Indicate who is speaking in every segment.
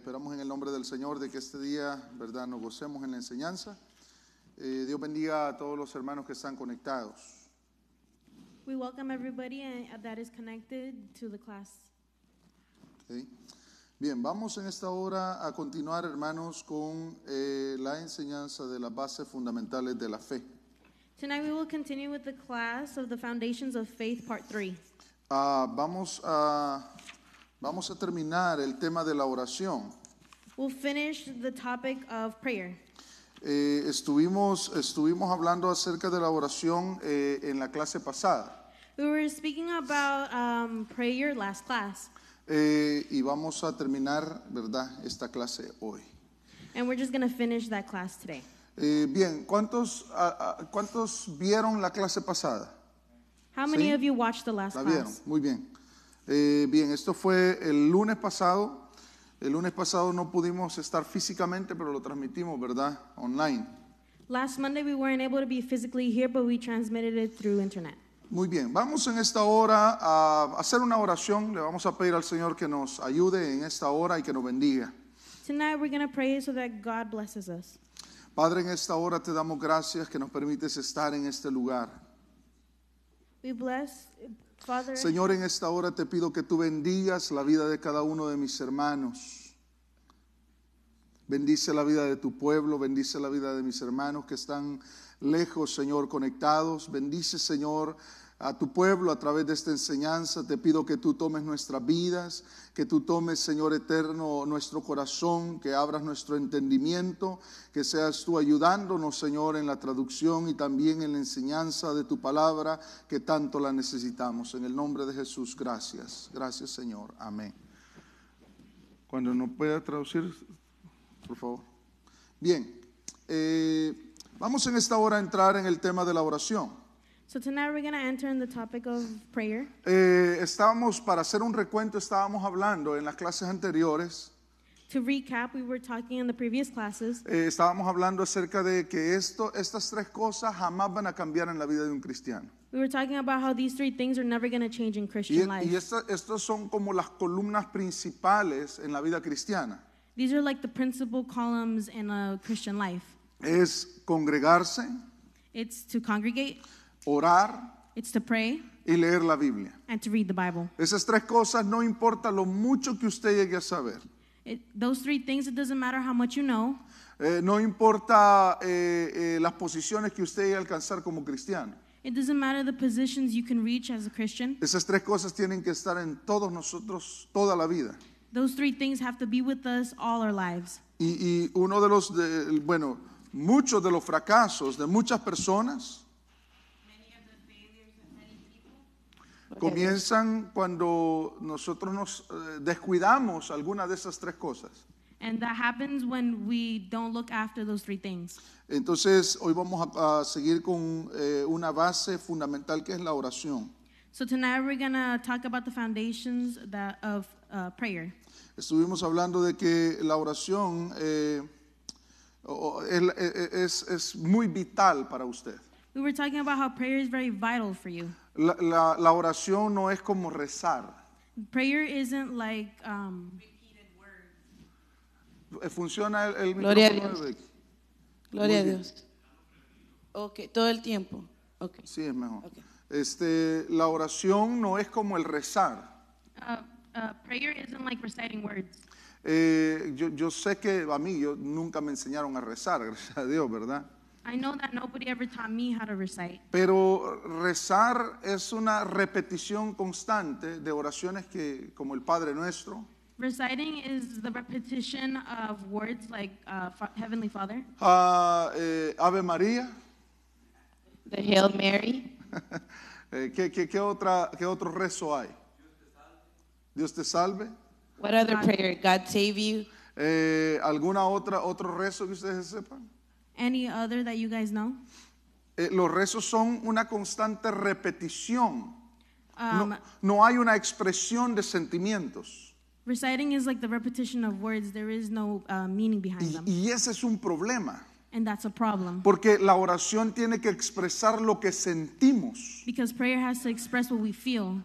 Speaker 1: esperamos en el nombre del Señor de que este día, ¿verdad?, nos gocemos en la enseñanza. Eh, Dios bendiga a todos los hermanos que están conectados.
Speaker 2: We welcome everybody eh, that is connected to the class.
Speaker 1: Bien, vamos en esta hora a continuar, hermanos, con eh, la enseñanza de las bases fundamentales de la fe.
Speaker 2: we will continue with the class of the foundations of faith, part
Speaker 1: ah, vamos a Vamos a terminar el tema de la oración.
Speaker 2: We'll finish the topic of prayer.
Speaker 1: Eh, estuvimos, estuvimos hablando acerca de la oración eh, en la clase pasada.
Speaker 2: We were speaking about um, prayer last class.
Speaker 1: Eh, y vamos a terminar, ¿verdad?, esta clase hoy.
Speaker 2: And we're just going to finish that class today.
Speaker 1: Eh, bien, ¿cuántos, a, a, ¿cuántos vieron la clase pasada?
Speaker 2: How many ¿Sí? of you watched the last ¿La vieron?
Speaker 1: Muy bien. Eh, bien, esto fue el lunes pasado. El lunes pasado no pudimos estar físicamente, pero lo transmitimos, ¿verdad? Online. Muy bien, vamos en esta hora a hacer una oración. Le vamos a pedir al Señor que nos ayude en esta hora y que nos bendiga. Padre, en esta hora te damos gracias que nos permites estar en este lugar.
Speaker 2: We bless Señor,
Speaker 1: en esta hora te pido que tú bendigas la vida de cada uno de mis hermanos. Bendice la vida de tu pueblo, bendice la vida de mis hermanos que están lejos, Señor, conectados. Bendice, Señor, a tu pueblo a través de esta enseñanza. Te pido que tú tomes nuestras vidas, que tú tomes, Señor eterno, nuestro corazón, que abras nuestro entendimiento, que seas tú ayudándonos, Señor, en la traducción y también en la enseñanza de tu palabra, que tanto la necesitamos. En el nombre de Jesús, gracias. Gracias, Señor. Amén. Cuando no pueda traducir, por favor. Bien, eh, vamos en esta hora a entrar en el tema de la oración.
Speaker 2: So tonight we're going to enter in the topic of prayer.
Speaker 1: Eh, estábamos, para hacer un recuento, estábamos hablando en las clases anteriores.
Speaker 2: To recap, we were talking in the previous classes. Eh,
Speaker 1: estábamos hablando acerca de que esto, estas tres cosas jamás van a cambiar en la vida de un cristiano.
Speaker 2: We were talking about how these three things are never going to change in Christian life. Y, y esta,
Speaker 1: estos son como las columnas principales en la vida cristiana.
Speaker 2: These are like the principal columns in a Christian life.
Speaker 1: Es congregarse.
Speaker 2: It's to congregate
Speaker 1: orar
Speaker 2: y
Speaker 1: leer la Biblia. Esas tres cosas no importa lo mucho que usted llegue a saber. no importa eh, eh, las posiciones que usted llegue alcanzar como cristiano.
Speaker 2: Esas
Speaker 1: tres cosas tienen que estar en todos nosotros toda la vida. Y, uno de los, bueno, muchos de los fracasos de muchas personas comienzan cuando nosotros nos eh, descuidamos alguna de esas tres cosas.
Speaker 2: And that happens when we don't look after those three things.
Speaker 1: Entonces, hoy vamos a, seguir con eh, una base fundamental que es la oración.
Speaker 2: So tonight we're going to talk about the foundations that, of uh, prayer.
Speaker 1: Estuvimos hablando de que la oración eh, es, es, es muy vital para usted.
Speaker 2: We were talking about how prayer is very vital for you.
Speaker 1: La, la, la oración no es como rezar.
Speaker 2: Prayer isn't like um, eh, Funciona el, el
Speaker 1: Gloria a Dios.
Speaker 3: Gloria a Dios. Okay, todo el tiempo. Okay. Sí, es mejor. Okay.
Speaker 1: Este, la oración no es como el rezar.
Speaker 2: Uh, uh, prayer isn't like reciting words.
Speaker 1: Eh, yo, yo sé que a mí yo, nunca me enseñaron a rezar, gracias a Dios, ¿verdad?
Speaker 2: I know that nobody ever taught me how to recite.
Speaker 1: Pero rezar es una repetición constante de oraciones que, como el Padre Nuestro,
Speaker 2: Reciting is the repetition of words like uh, Heavenly Father,
Speaker 1: ah, eh, Ave María,
Speaker 3: the Hail Mary,
Speaker 1: eh, ¿qué, qué- qué otra, ¿qué otro rezo hay? Dios te salve.
Speaker 3: What other prayer? God save
Speaker 1: you. Eh, ¿Alguna otra otro rezo que ustedes sepan?
Speaker 2: Eh,
Speaker 1: los rezos son una constante repetición. no, um, hay una expresión de sentimientos.
Speaker 2: Y, ese es un problema.
Speaker 1: Porque la oración tiene que expresar lo que sentimos.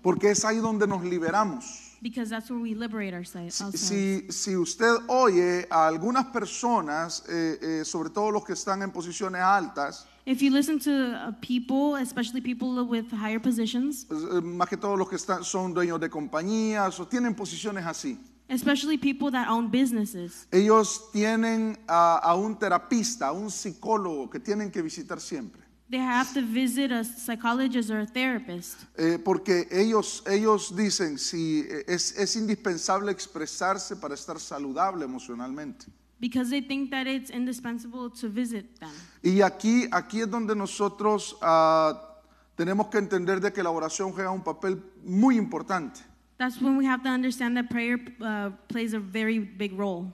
Speaker 1: Porque es ahí donde nos liberamos.
Speaker 2: Because that's where we liberate ourselves. Si,
Speaker 1: si usted oye a algunas personas, eh, eh, sobre todo los que están en posiciones altas,
Speaker 2: If you listen to uh, people, especially people with higher positions, pues, eh, más que
Speaker 1: todos los que están, son dueños de compañías o tienen posiciones así,
Speaker 2: especially people that own businesses,
Speaker 1: ellos tienen a, a un terapista, a un psicólogo que tienen que visitar siempre porque ellos, ellos dicen si eh, es, indispensable expresarse para estar saludable emocionalmente.
Speaker 2: Because they think that it's indispensable to visit them.
Speaker 1: Y aquí, aquí es donde nosotros ah, tenemos que entender de que la oración juega un papel muy importante.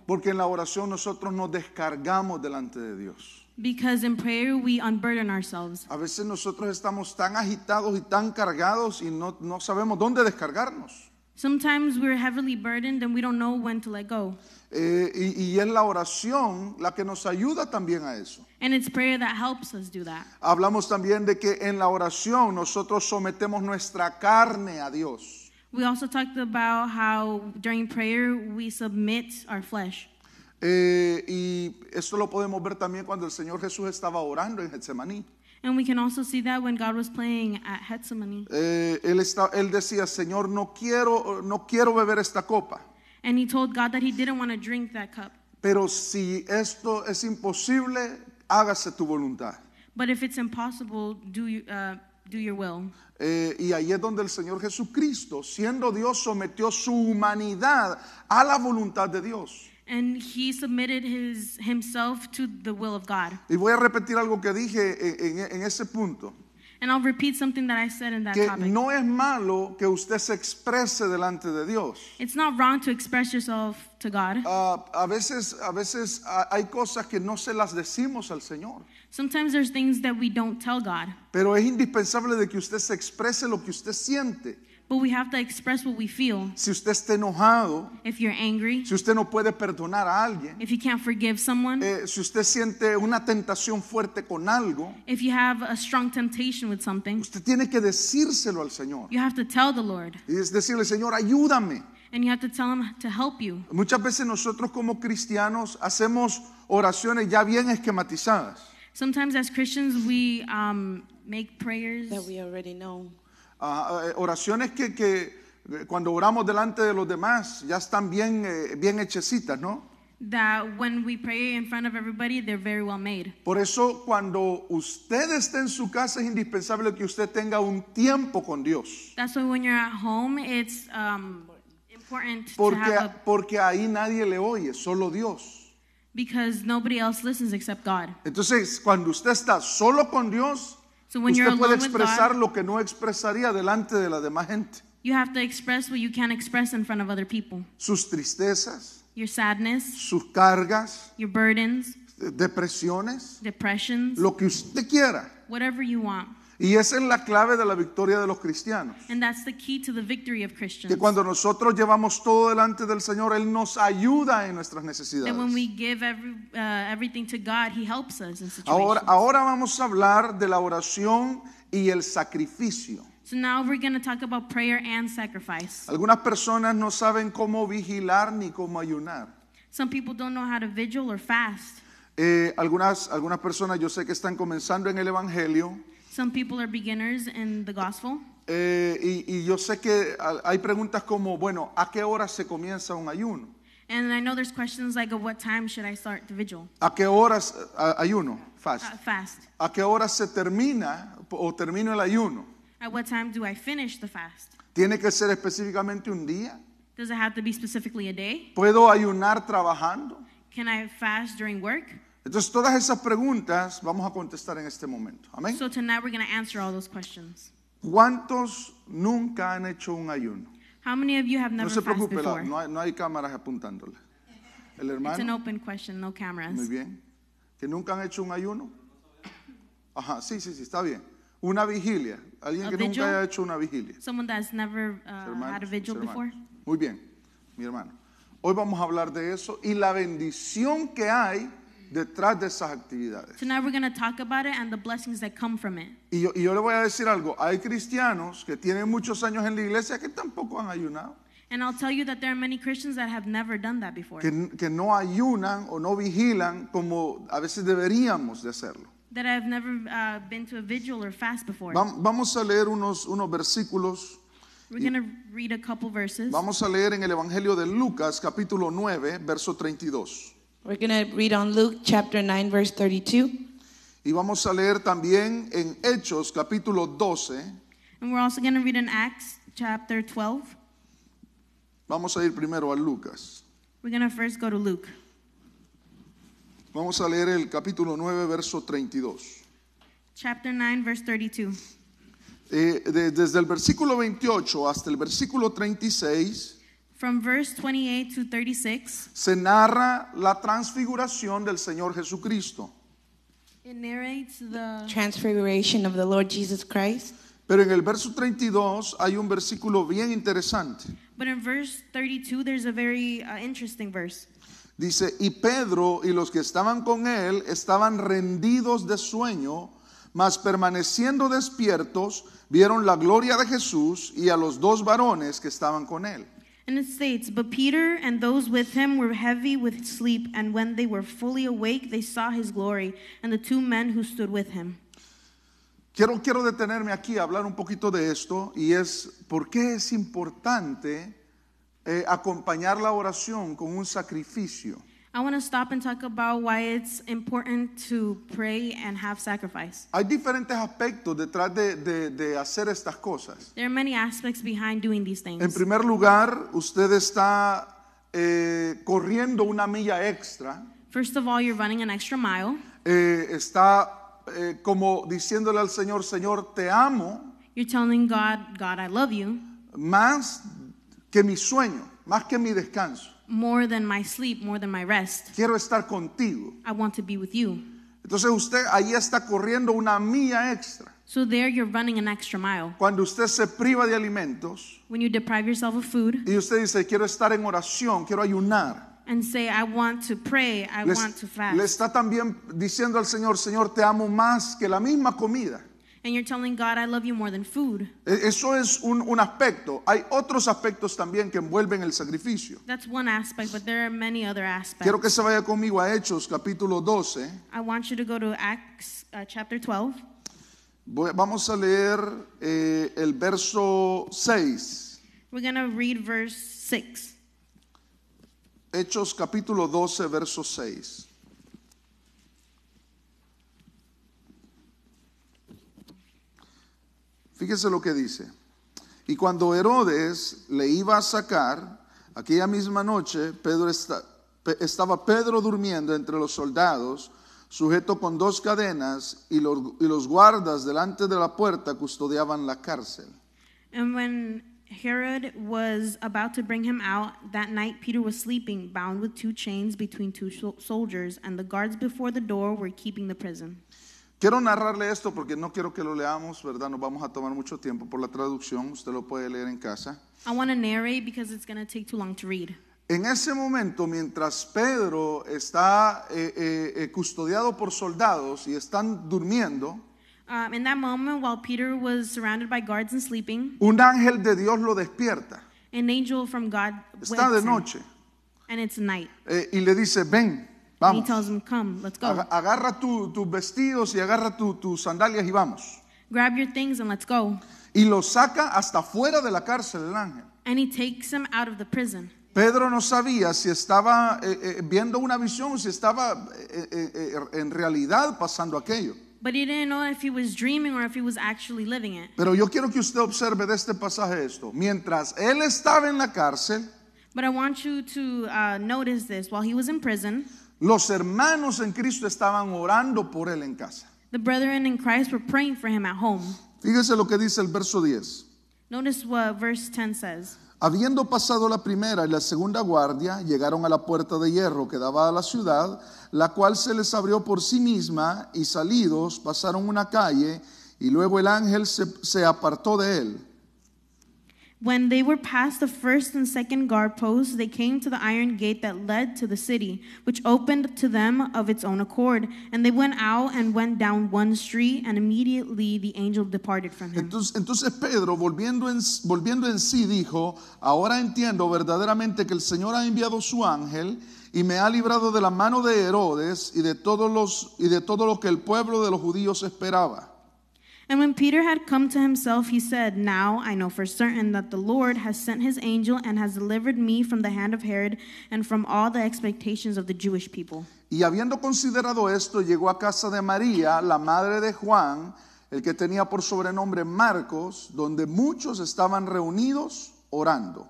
Speaker 1: Porque en la oración nosotros nos descargamos delante de Dios.
Speaker 2: Because in prayer
Speaker 1: we unburden ourselves. A veces nosotros estamos tan agitados y tan cargados y no, no sabemos dónde descargarnos.
Speaker 2: Sometimes we're heavily burdened and we don't know when to let go. Eh, y, y, es la oración la que nos ayuda también a eso. And it's prayer that helps us do that.
Speaker 1: Hablamos también de que en la oración nosotros sometemos nuestra carne a Dios.
Speaker 2: We also talked about how during prayer we submit our flesh.
Speaker 1: Eh, y esto lo podemos ver también cuando el Señor Jesús estaba orando en
Speaker 2: Getsemaní. And we can also see that when God was playing at Gethsemane.
Speaker 1: Eh, él, está, él decía, Señor, no quiero, no quiero beber esta copa.
Speaker 2: And he told God that he didn't want to drink that cup.
Speaker 1: Pero si esto es imposible, hágase tu voluntad.
Speaker 2: But if it's impossible, do, you, uh, do your will. Eh, y ahí es donde el Señor
Speaker 1: Jesucristo, siendo Dios, sometió su humanidad a la voluntad de Dios.
Speaker 2: And he submitted his, himself to the will of God.
Speaker 1: Y voy a repetir algo que dije en, en, en ese punto.
Speaker 2: And I'll repeat something that I said in that que topic.
Speaker 1: no es malo que usted se exprese delante de Dios. It's not wrong to express yourself to God. Uh, a veces, a veces hay cosas que no se las decimos al Señor.
Speaker 2: Sometimes there's things that we don't tell God.
Speaker 1: Pero es indispensable de que usted se exprese lo que usted siente. But we have to express what we feel. Si usted está enojado, if you're angry, si usted no puede perdonar a alguien, if you can't forgive someone, eh, si usted siente una tentación fuerte con algo,
Speaker 2: if you have a strong temptation with something, usted tiene que decírselo al Señor. You have to tell the Lord. Y es decirle, Señor, ayúdame. And you have to tell him to help you.
Speaker 1: Muchas veces nosotros como cristianos hacemos oraciones ya bien esquematizadas.
Speaker 2: Sometimes as Christians we um, make prayers that we already know. Ah, eh, oraciones
Speaker 1: que, que, eh, cuando oramos delante de los demás ya están bien, eh, bien hechecitas,
Speaker 2: ¿no? Por eso cuando
Speaker 1: usted está en su casa es indispensable que usted tenga un tiempo con Dios. porque, porque ahí nadie le oye,
Speaker 2: solo Dios.
Speaker 1: Entonces, cuando usted está solo con Dios, So when Usted you're puede alone with God, lo que no expresaría delante de la demás gente.
Speaker 2: you have to express what you can't express in front of other people. Sus tristezas, Your sadness,
Speaker 1: sus cargas,
Speaker 2: your burdens,
Speaker 1: depresiones,
Speaker 2: depressions,
Speaker 1: lo que usted quiera.
Speaker 2: whatever you want.
Speaker 1: Y esa es la clave de la victoria de los cristianos.
Speaker 2: Que cuando
Speaker 1: nosotros llevamos todo delante del Señor, él nos ayuda en nuestras necesidades. Uh, ahora vamos a hablar de la oración y el sacrificio. Algunas personas no saben cómo vigilar ni cómo ayunar. Eh, algunas, algunas personas yo sé que están comenzando en el Evangelio
Speaker 2: Some people are beginners in the gospel.
Speaker 1: Eh, y, y, yo sé que hay preguntas como, bueno, ¿a qué hora se comienza un ayuno?
Speaker 2: And I know there's questions like, at what time should I start the vigil?
Speaker 1: ¿A qué horas ayuno? Fast. Uh, fast. ¿A qué hora se termina o termino el ayuno?
Speaker 2: At what time do I finish the fast?
Speaker 1: ¿Tiene que ser específicamente un día?
Speaker 2: Does it have to be specifically a day?
Speaker 1: ¿Puedo ayunar trabajando?
Speaker 2: Can I fast during work?
Speaker 1: Entonces todas esas preguntas vamos a contestar en este momento. Amén. So tonight we're going to answer all those questions. ¿Cuántos nunca han hecho un ayuno?
Speaker 2: no se preocupe,
Speaker 1: No, hay, cámaras apuntándole. El hermano.
Speaker 2: Muy
Speaker 1: bien. ¿Que nunca han hecho un ayuno? Ajá, sí, sí, sí, está bien. Una vigilia. Alguien que nunca haya hecho una vigilia. Uh, Muy bien, mi hermano. Hoy vamos a hablar de eso y la bendición que hay detrás de esas actividades.
Speaker 2: So now we're going to talk about it and the blessings that come from it.
Speaker 1: Y yo, y yo le voy a decir algo, hay cristianos que tienen muchos años en la iglesia que tampoco han ayunado.
Speaker 2: And I'll tell you that there are many Christians that have never done that before. Que,
Speaker 1: que no ayunan o no vigilan como a veces deberíamos de hacerlo.
Speaker 2: That I've never uh, been to a vigil or fast before.
Speaker 1: Vamos a leer unos, unos versículos.
Speaker 2: We're going to read a couple verses.
Speaker 1: Vamos a leer en el Evangelio de Lucas capítulo 9, verso 32.
Speaker 3: We're going to read on Luke chapter 9 verse 32. Y vamos a leer
Speaker 1: también en Hechos capítulo 12.
Speaker 2: And we're also going to read in Acts chapter 12.
Speaker 1: Vamos a ir primero a Lucas.
Speaker 2: We're going to first go to Luke.
Speaker 1: Vamos a leer el capítulo 9 verso 32.
Speaker 2: Chapter 9 verse 32.
Speaker 1: Eh, de, desde el versículo 28 hasta el versículo 36 se narra la transfiguración del Señor Jesucristo.
Speaker 2: It narrates the
Speaker 1: transfiguration of the Lord Jesus Christ. Pero en el verso 32 hay un versículo bien interesante.
Speaker 2: But in verse 32 there's a very uh, interesting verse.
Speaker 1: Dice, y Pedro y los que estaban con él estaban rendidos de sueño, mas permaneciendo despiertos, vieron la gloria de Jesús y a los dos varones que estaban con él.
Speaker 2: And it states, But Peter and those with him were heavy with sleep, and when they were fully awake, they saw his glory and the two men who stood with him.
Speaker 1: Quiero, quiero detenerme aquí a hablar un poquito de esto y es por qué es importante eh, acompañar la oración con un sacrificio.
Speaker 2: I want to stop and talk about why it's important to pray and have sacrifice.
Speaker 1: Hay diferentes aspectos detrás de, de, de hacer estas cosas.
Speaker 2: There are many aspects behind doing these things. En primer
Speaker 1: lugar, usted está eh, corriendo una
Speaker 2: milla extra. First of all, you're running an extra mile.
Speaker 1: Eh, está eh,
Speaker 2: como diciéndole al Señor,
Speaker 1: Señor, te amo.
Speaker 2: You're telling God, God, I love you.
Speaker 1: Más que mi sueño, más que mi descanso
Speaker 2: more than my sleep, more than
Speaker 1: my rest. Quiero estar contigo. I want to be with you. Entonces usted ahí está corriendo una milla extra. So there you're running an extra mile. Cuando usted se priva de alimentos When you deprive yourself of food y usted dice, quiero estar en oración, quiero ayunar.
Speaker 2: and say, I want to pray, I want to fast. Le está
Speaker 1: también diciendo al Señor, Señor, te amo más que la misma comida.
Speaker 2: Eso
Speaker 1: es un, aspecto. Hay otros aspectos también que envuelven el sacrificio. Quiero que se vaya conmigo a Hechos capítulo 12. Uh, vamos a leer eh, el verso 6.
Speaker 2: We're going to read verse 6.
Speaker 1: Hechos capítulo 12 verso 6. Fíjese lo que dice. Y cuando Herodes le iba a sacar, aquella misma noche Pedro estaba Pedro durmiendo entre los soldados, sujeto con dos cadenas, y los, y los guardas delante de la puerta custodiaban la cárcel.
Speaker 2: And when Herod was about to bring him out, that night Peter was sleeping, bound with two chains between two soldiers, and the guards before the door were keeping the prison. Quiero narrarle
Speaker 1: esto porque no quiero que lo leamos, ¿verdad? Nos vamos a tomar mucho tiempo por la traducción, usted lo puede leer en casa.
Speaker 2: En ese momento, mientras
Speaker 1: Pedro está eh, eh, eh, custodiado por soldados y están durmiendo, un ángel de Dios lo despierta.
Speaker 2: Está de noche. y
Speaker 1: le dice, ven. Vamos. And he tells Come, let's go. Agarra tu, tus vestidos y agarra tu, tus sandalias y vamos. Grab your things and let's go. Y lo saca hasta fuera de la cárcel
Speaker 2: el ángel. And he takes him out of the prison.
Speaker 1: Pedro no sabía si estaba eh, eh, viendo una visión, si estaba eh, eh, eh, eh, en realidad pasando aquello.
Speaker 2: But he didn't know if he was dreaming or if he was actually living it.
Speaker 1: Pero yo quiero que usted observe de este pasaje esto. Mientras él estaba en la cárcel,
Speaker 2: But I want you to uh, notice this while he was
Speaker 1: in prison. Los hermanos en Cristo estaban orando por él en casa.
Speaker 2: The brethren in Christ were praying for him lo
Speaker 1: que dice el verso 10.
Speaker 2: what verse 10 says.
Speaker 1: Habiendo pasado la primera y la segunda guardia, llegaron a la puerta de hierro que daba a la ciudad, la cual se les abrió por sí misma, y salidos pasaron una calle, y luego el ángel se, se apartó de él.
Speaker 2: When they were past the first and second guard posts, they came to the iron gate that led to the city, which opened to them of its own accord. And they went out and went down one street, and immediately the angel departed from him. Entonces, entonces Pedro, volviendo en, volviendo en
Speaker 1: sí, dijo, ahora entiendo verdaderamente que el Señor ha enviado su ángel y me ha librado de la mano de Herodes y de todos los, y de todo lo que el pueblo de los judíos
Speaker 2: esperaba and when Peter had come to himself, he said, Now I know for certain that the Lord has sent his angel and has delivered me from the hand of Herod and from all the expectations of the Jewish people.
Speaker 1: Y habiendo considerado esto, llegó a casa de María, la madre de Juan, el que tenía por sobrenombre Marcos, donde muchos estaban reunidos orando.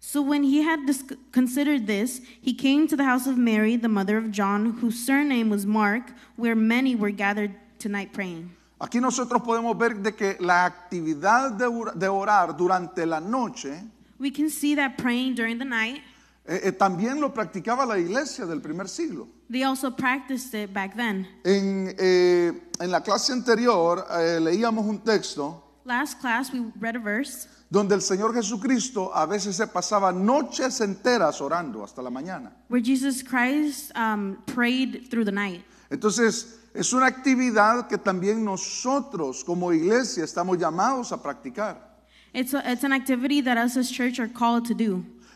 Speaker 2: So when he had dis- considered this, he came to the house of Mary, the mother of John, whose surname was Mark, where many were gathered tonight praying.
Speaker 1: Aquí nosotros podemos ver de que la actividad de orar durante la
Speaker 2: noche
Speaker 1: también lo practicaba la iglesia del primer siglo.
Speaker 2: Eh, en, la clase
Speaker 1: anterior eh, leíamos un texto donde el Señor Jesucristo a veces se pasaba noches enteras orando hasta la mañana.
Speaker 2: Um, Entonces es una actividad que también
Speaker 1: nosotros como iglesia estamos llamados a practicar.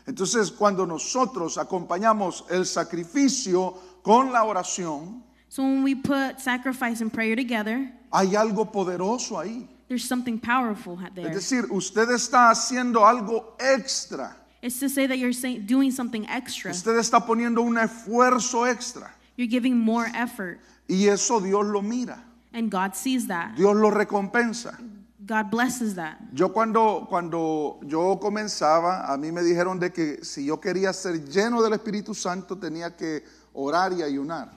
Speaker 1: Entonces, cuando nosotros acompañamos el sacrificio con la oración, hay algo
Speaker 2: poderoso ahí. Es decir,
Speaker 1: usted está haciendo algo extra.
Speaker 2: extra. Usted está poniendo un
Speaker 1: esfuerzo extra.
Speaker 2: You're giving more effort.
Speaker 1: Y eso Dios lo mira. And
Speaker 2: God sees that.
Speaker 1: Dios lo recompensa.
Speaker 2: God blesses that.
Speaker 1: Yo cuando, cuando yo comenzaba, a mí me dijeron de que si yo quería ser lleno del Espíritu Santo tenía que orar y ayunar.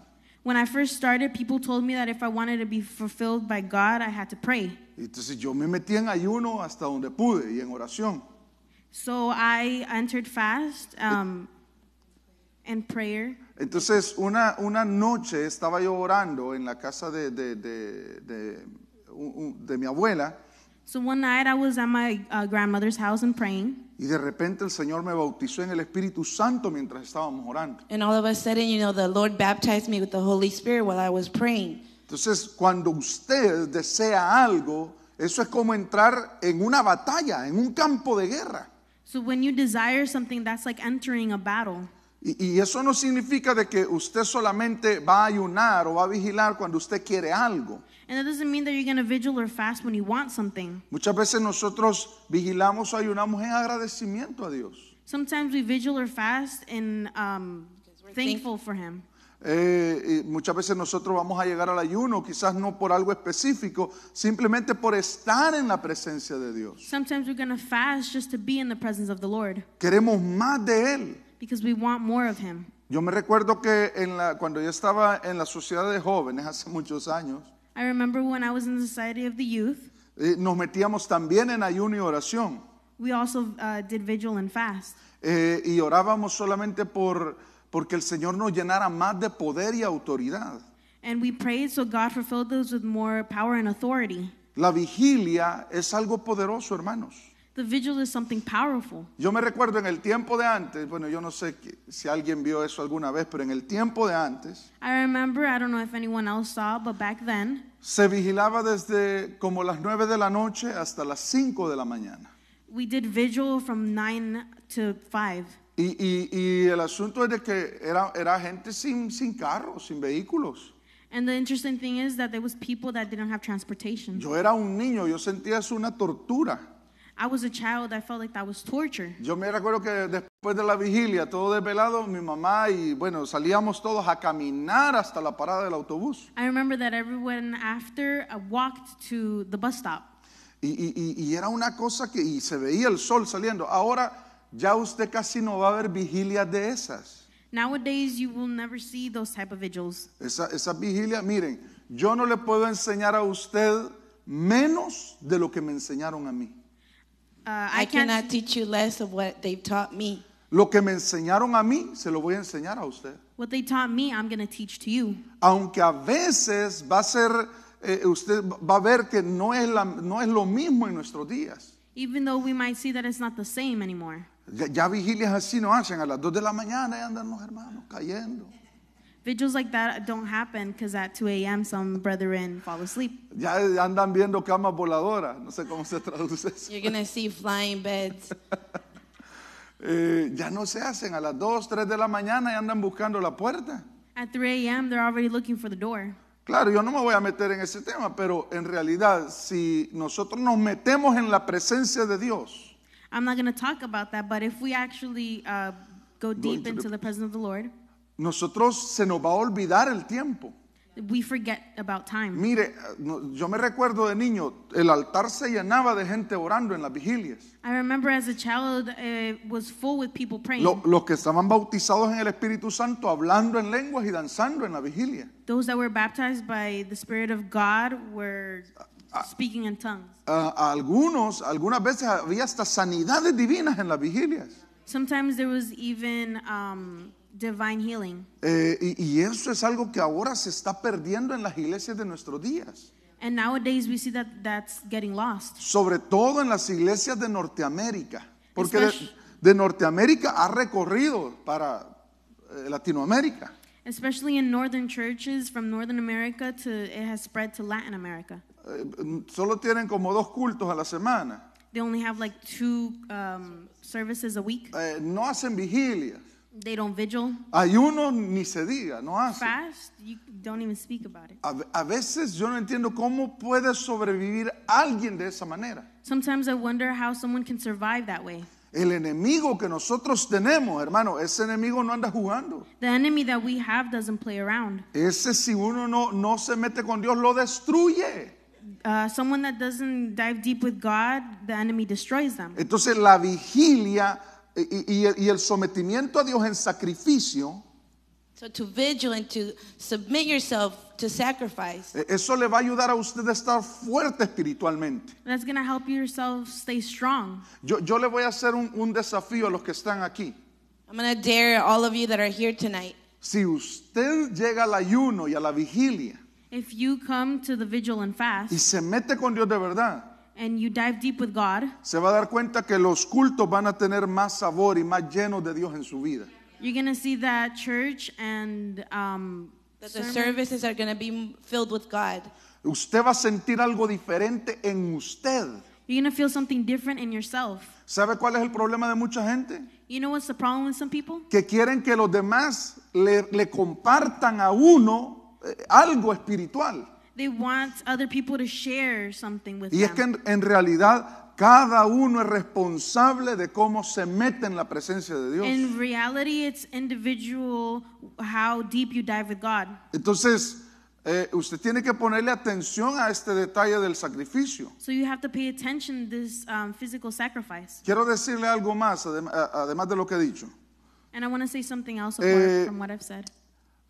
Speaker 2: When I first started, people told me that if I wanted to be fulfilled by God, I had to pray.
Speaker 1: Entonces yo me metí en ayuno hasta donde pude y en oración.
Speaker 2: So I entered fast um, and prayer.
Speaker 1: Entonces, una, una noche estaba yo orando en la casa de, de, de, de mi abuela.
Speaker 2: So one night I was at my uh, grandmother's house and
Speaker 3: praying.
Speaker 1: Y de repente el Señor me bautizó en el Espíritu Santo mientras estábamos orando.
Speaker 3: And all of a sudden, you know, the Lord baptized me with the Holy Spirit while I was praying. Entonces, cuando usted
Speaker 1: desea algo, eso es como entrar en una batalla, en un campo de
Speaker 2: guerra. So when you desire something, that's like entering a battle.
Speaker 1: Y, eso no significa de que usted solamente va a ayunar o va a vigilar cuando usted quiere algo. Muchas veces nosotros vigilamos o ayunamos en agradecimiento a Dios. muchas veces nosotros vamos a llegar al ayuno, quizás no por algo específico, simplemente por estar en la presencia de Dios.
Speaker 2: Queremos más de él.
Speaker 1: Yo me recuerdo que en la, cuando yo estaba en la sociedad de jóvenes hace muchos años,
Speaker 2: I remember when I was in the society of the youth,
Speaker 1: eh, nos metíamos también en ayuno y oración.
Speaker 2: we also uh, did vigil and fast.
Speaker 1: Eh, y orábamos solamente por porque el Señor nos llenara más de poder y autoridad.
Speaker 2: And we prayed so God with more power and authority.
Speaker 1: La vigilia es algo poderoso, hermanos.
Speaker 2: The vigil is something powerful.
Speaker 1: Yo me recuerdo en el tiempo de antes, bueno, yo no sé que- si alguien vio eso alguna vez, pero en el tiempo de antes
Speaker 2: I remember, I don't know if anyone else saw, but back then,
Speaker 1: se vigilaba desde como las 9 de la noche hasta las 5 de la mañana.
Speaker 2: we did vigil from 9 to 5.
Speaker 1: Y, y- y el asunto es de que era, era gente sin, sin carros, sin vehículos.
Speaker 2: And the interesting thing is that there was people that didn't have transportation. Yo era
Speaker 1: un niño, yo sentía eso una tortura. Yo me recuerdo que después de la vigilia, todo desvelado, mi mamá y bueno, salíamos todos a caminar hasta la parada del autobús.
Speaker 2: I remember that everyone after uh, walked to the bus stop.
Speaker 1: Y,
Speaker 2: era una cosa que y se veía el sol
Speaker 1: saliendo. Ahora ya usted casi no va a ver vigilias de esas.
Speaker 2: Nowadays you will never see those type of vigils.
Speaker 1: esa vigilia, miren, yo no le puedo enseñar a usted menos de lo que me enseñaron a mí.
Speaker 3: Uh, I, I cannot teach you less of what they've taught me.
Speaker 1: Lo que me enseñaron a mí, se lo voy a enseñar a usted.
Speaker 2: What they taught me, I'm going to teach to you.
Speaker 1: Aunque a veces va a ser, eh, usted va a ver que no es, la, no es lo mismo en nuestros días.
Speaker 2: Even though we might see that it's not the same anymore.
Speaker 1: Ya, ya vigilias así no hacen, a las 2 de la mañana y andan los hermanos
Speaker 2: cayendo. Vigils like that don't happen because at 2 a.m. some brethren fall asleep.
Speaker 1: Ya andan viendo camas voladoras. No sé cómo se traduce eso.
Speaker 3: You're going to see flying beds.
Speaker 1: eh, ya no se hacen a las 2, 3 de la mañana y andan buscando
Speaker 3: la
Speaker 2: puerta. At 3 a.m. they're already looking for the door.
Speaker 1: Claro, yo no me voy a meter en ese tema, pero en realidad si nosotros nos metemos en la presencia de Dios,
Speaker 2: I'm not going to talk about that, but if we actually uh, go deep into the presence of the Lord,
Speaker 1: nosotros se nos va a olvidar el tiempo.
Speaker 2: We forget about time.
Speaker 1: Mire, eh, yo me recuerdo de niño, el altar se llenaba de gente orando en las vigilias.
Speaker 2: I remember as a child it eh, was full with people praying. Lo,
Speaker 1: los que estaban bautizados en el Espíritu Santo hablando en lenguas y danzando en la vigilia.
Speaker 2: Those that were baptized by the Spirit of God were speaking in tongues.
Speaker 1: A, a algunos, algunas veces había hasta sanidades divinas en las vigilias.
Speaker 2: Sometimes there was even um, divine healing.
Speaker 1: Eh, y, y eso es algo que ahora se está perdiendo en las iglesias de nuestros días.
Speaker 2: And nowadays we see that that's getting lost.
Speaker 1: Sobre todo en las iglesias de Norteamérica. Porque de, de, Norteamérica ha recorrido para eh, Latinoamérica.
Speaker 2: Especially in northern churches from northern America to it has spread to Latin America.
Speaker 1: Eh, mm, solo tienen como dos cultos a la semana.
Speaker 2: They only have like two um, services a week. Eh, no hacen vigilias. They don't vigil. Ayuno ni
Speaker 1: se diga, no
Speaker 2: hace. Fast, you don't even speak about
Speaker 1: it. A, a veces yo no entiendo cómo
Speaker 2: puede sobrevivir alguien de esa manera. Sometimes I wonder how someone can survive that way.
Speaker 1: El enemigo que nosotros tenemos, hermano, ese enemigo no anda jugando.
Speaker 2: The enemy that we have doesn't play around.
Speaker 1: Ese si uno no, no se mete con Dios, lo destruye.
Speaker 2: Uh, someone that doesn't dive deep with God, the enemy destroys them.
Speaker 1: Entonces la vigilia y, el sometimiento a Dios en sacrificio. E, eso le va a ayudar a usted a estar fuerte espiritualmente.
Speaker 3: Yo, yo le voy a hacer un, un desafío a los que están aquí. Si
Speaker 1: usted llega al ayuno y a la vigilia y se mete con
Speaker 2: Dios de verdad, and you dive deep with God,
Speaker 1: se va a dar cuenta que los cultos van a tener más sabor y más lleno de Dios en su vida.
Speaker 2: you're going to see that church and um, That the services are going to be filled with God. Usted va a sentir
Speaker 1: algo diferente en usted.
Speaker 2: you're going to feel something different in yourself. ¿Sabe cuál es el problema de mucha gente? You know what's the problem with some people?
Speaker 1: Que quieren que los demás le, compartan a uno eh, algo espiritual.
Speaker 2: They want other people to share something with y es que
Speaker 1: en, en realidad cada uno es responsable de cómo se mete en la presencia de Dios. In
Speaker 2: reality, it's individual how deep you dive with God.
Speaker 1: Entonces, eh, usted tiene que ponerle atención a este detalle del sacrificio.
Speaker 2: So you have to pay attention to this um, physical sacrifice.
Speaker 1: Quiero decirle algo más, adem- además de lo que he dicho.
Speaker 2: And I want to say something else apart Eh, from what I've said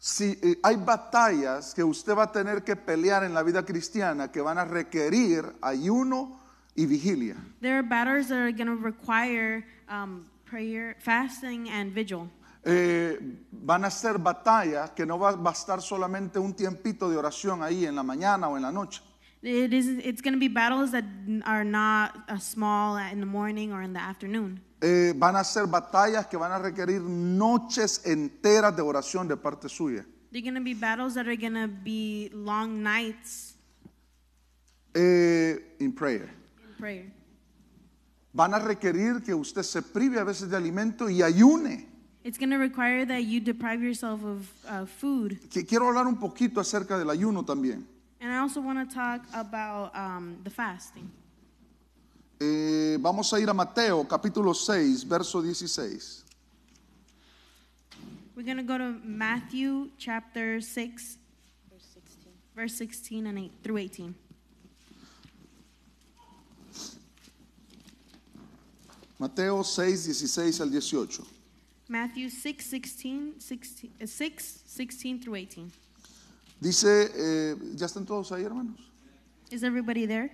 Speaker 1: si eh, hay batallas que usted va a tener que pelear en la vida cristiana que van a requerir ayuno y vigilia.
Speaker 2: There are battles that are going to require um, prayer, fasting and vigil.
Speaker 1: Eh, van a ser batallas que no va a bastar solamente un tiempito de oración ahí en la mañana o en la noche.
Speaker 2: It is, it's going to be battles that are not a uh, small in the morning or in the afternoon
Speaker 1: eh, van a ser batallas que van a requerir noches enteras de oración de parte suya.
Speaker 2: They're going to be battles that are going to be long nights
Speaker 1: Eh, in prayer. in prayer. Van a requerir que usted se prive a veces de alimento y ayune.
Speaker 2: It's going to require that you deprive yourself of uh, food.
Speaker 1: Quiero hablar un poquito acerca del ayuno también.
Speaker 2: And I also want to talk about um, the fasting.
Speaker 1: Eh, vamos a ir a Mateo capítulo 6, verso 16.
Speaker 2: We're going to go to Matthew chapter 6, verse 16, verse 16 and 8, through 18. Mateo
Speaker 1: 6, 16 al 18.
Speaker 2: Matthew 6, 16, 16, 6, 16 through 18.
Speaker 1: Dice, eh, ¿ya están todos ahí, hermanos?
Speaker 2: Is everybody there?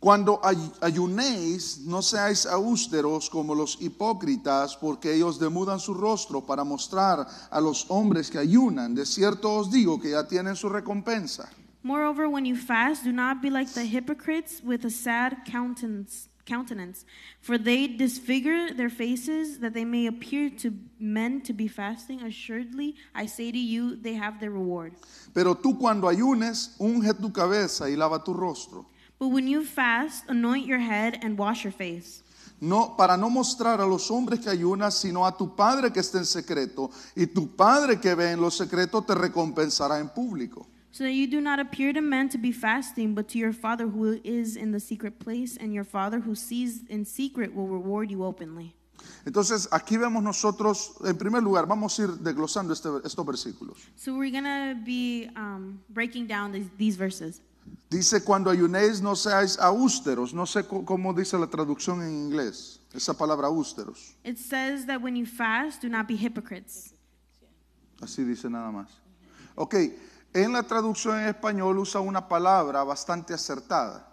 Speaker 1: Cuando ayunéis, no seáis austeros como los hipócritas, porque ellos demudan su rostro para mostrar a los hombres que ayunan. De cierto os digo que ya tienen su recompensa.
Speaker 2: Moreover, when you fast, do not be like the hypocrites with a sad countenance, countenance for they disfigure their faces that they may appear to men to be fasting. Assuredly, I say to you, they have their reward.
Speaker 1: Pero tú cuando ayunes, unge tu cabeza y lava tu rostro
Speaker 2: But when you fast, anoint your head and wash your face.
Speaker 1: No, para no mostrar a los hombres que ayunas, sino a tu padre que está en secreto, y tu padre que ve en lo secreto te recompensará en público.
Speaker 2: So that you do not appear to men to be fasting, but to your Father who is in the secret place, and your Father who sees in secret will reward you openly.
Speaker 1: Entonces, aquí vemos nosotros, en primer lugar, vamos a ir desglosando este, estos versículos.
Speaker 2: So we're going to be um, breaking down these, these verses.
Speaker 1: Dice, cuando ayunéis no seáis austeros. No sé cómo dice la traducción en inglés, esa palabra austeros.
Speaker 2: It says that when you fast, do not be hypocrites.
Speaker 1: Así dice nada más. Ok, en la traducción en español usa una palabra bastante acertada,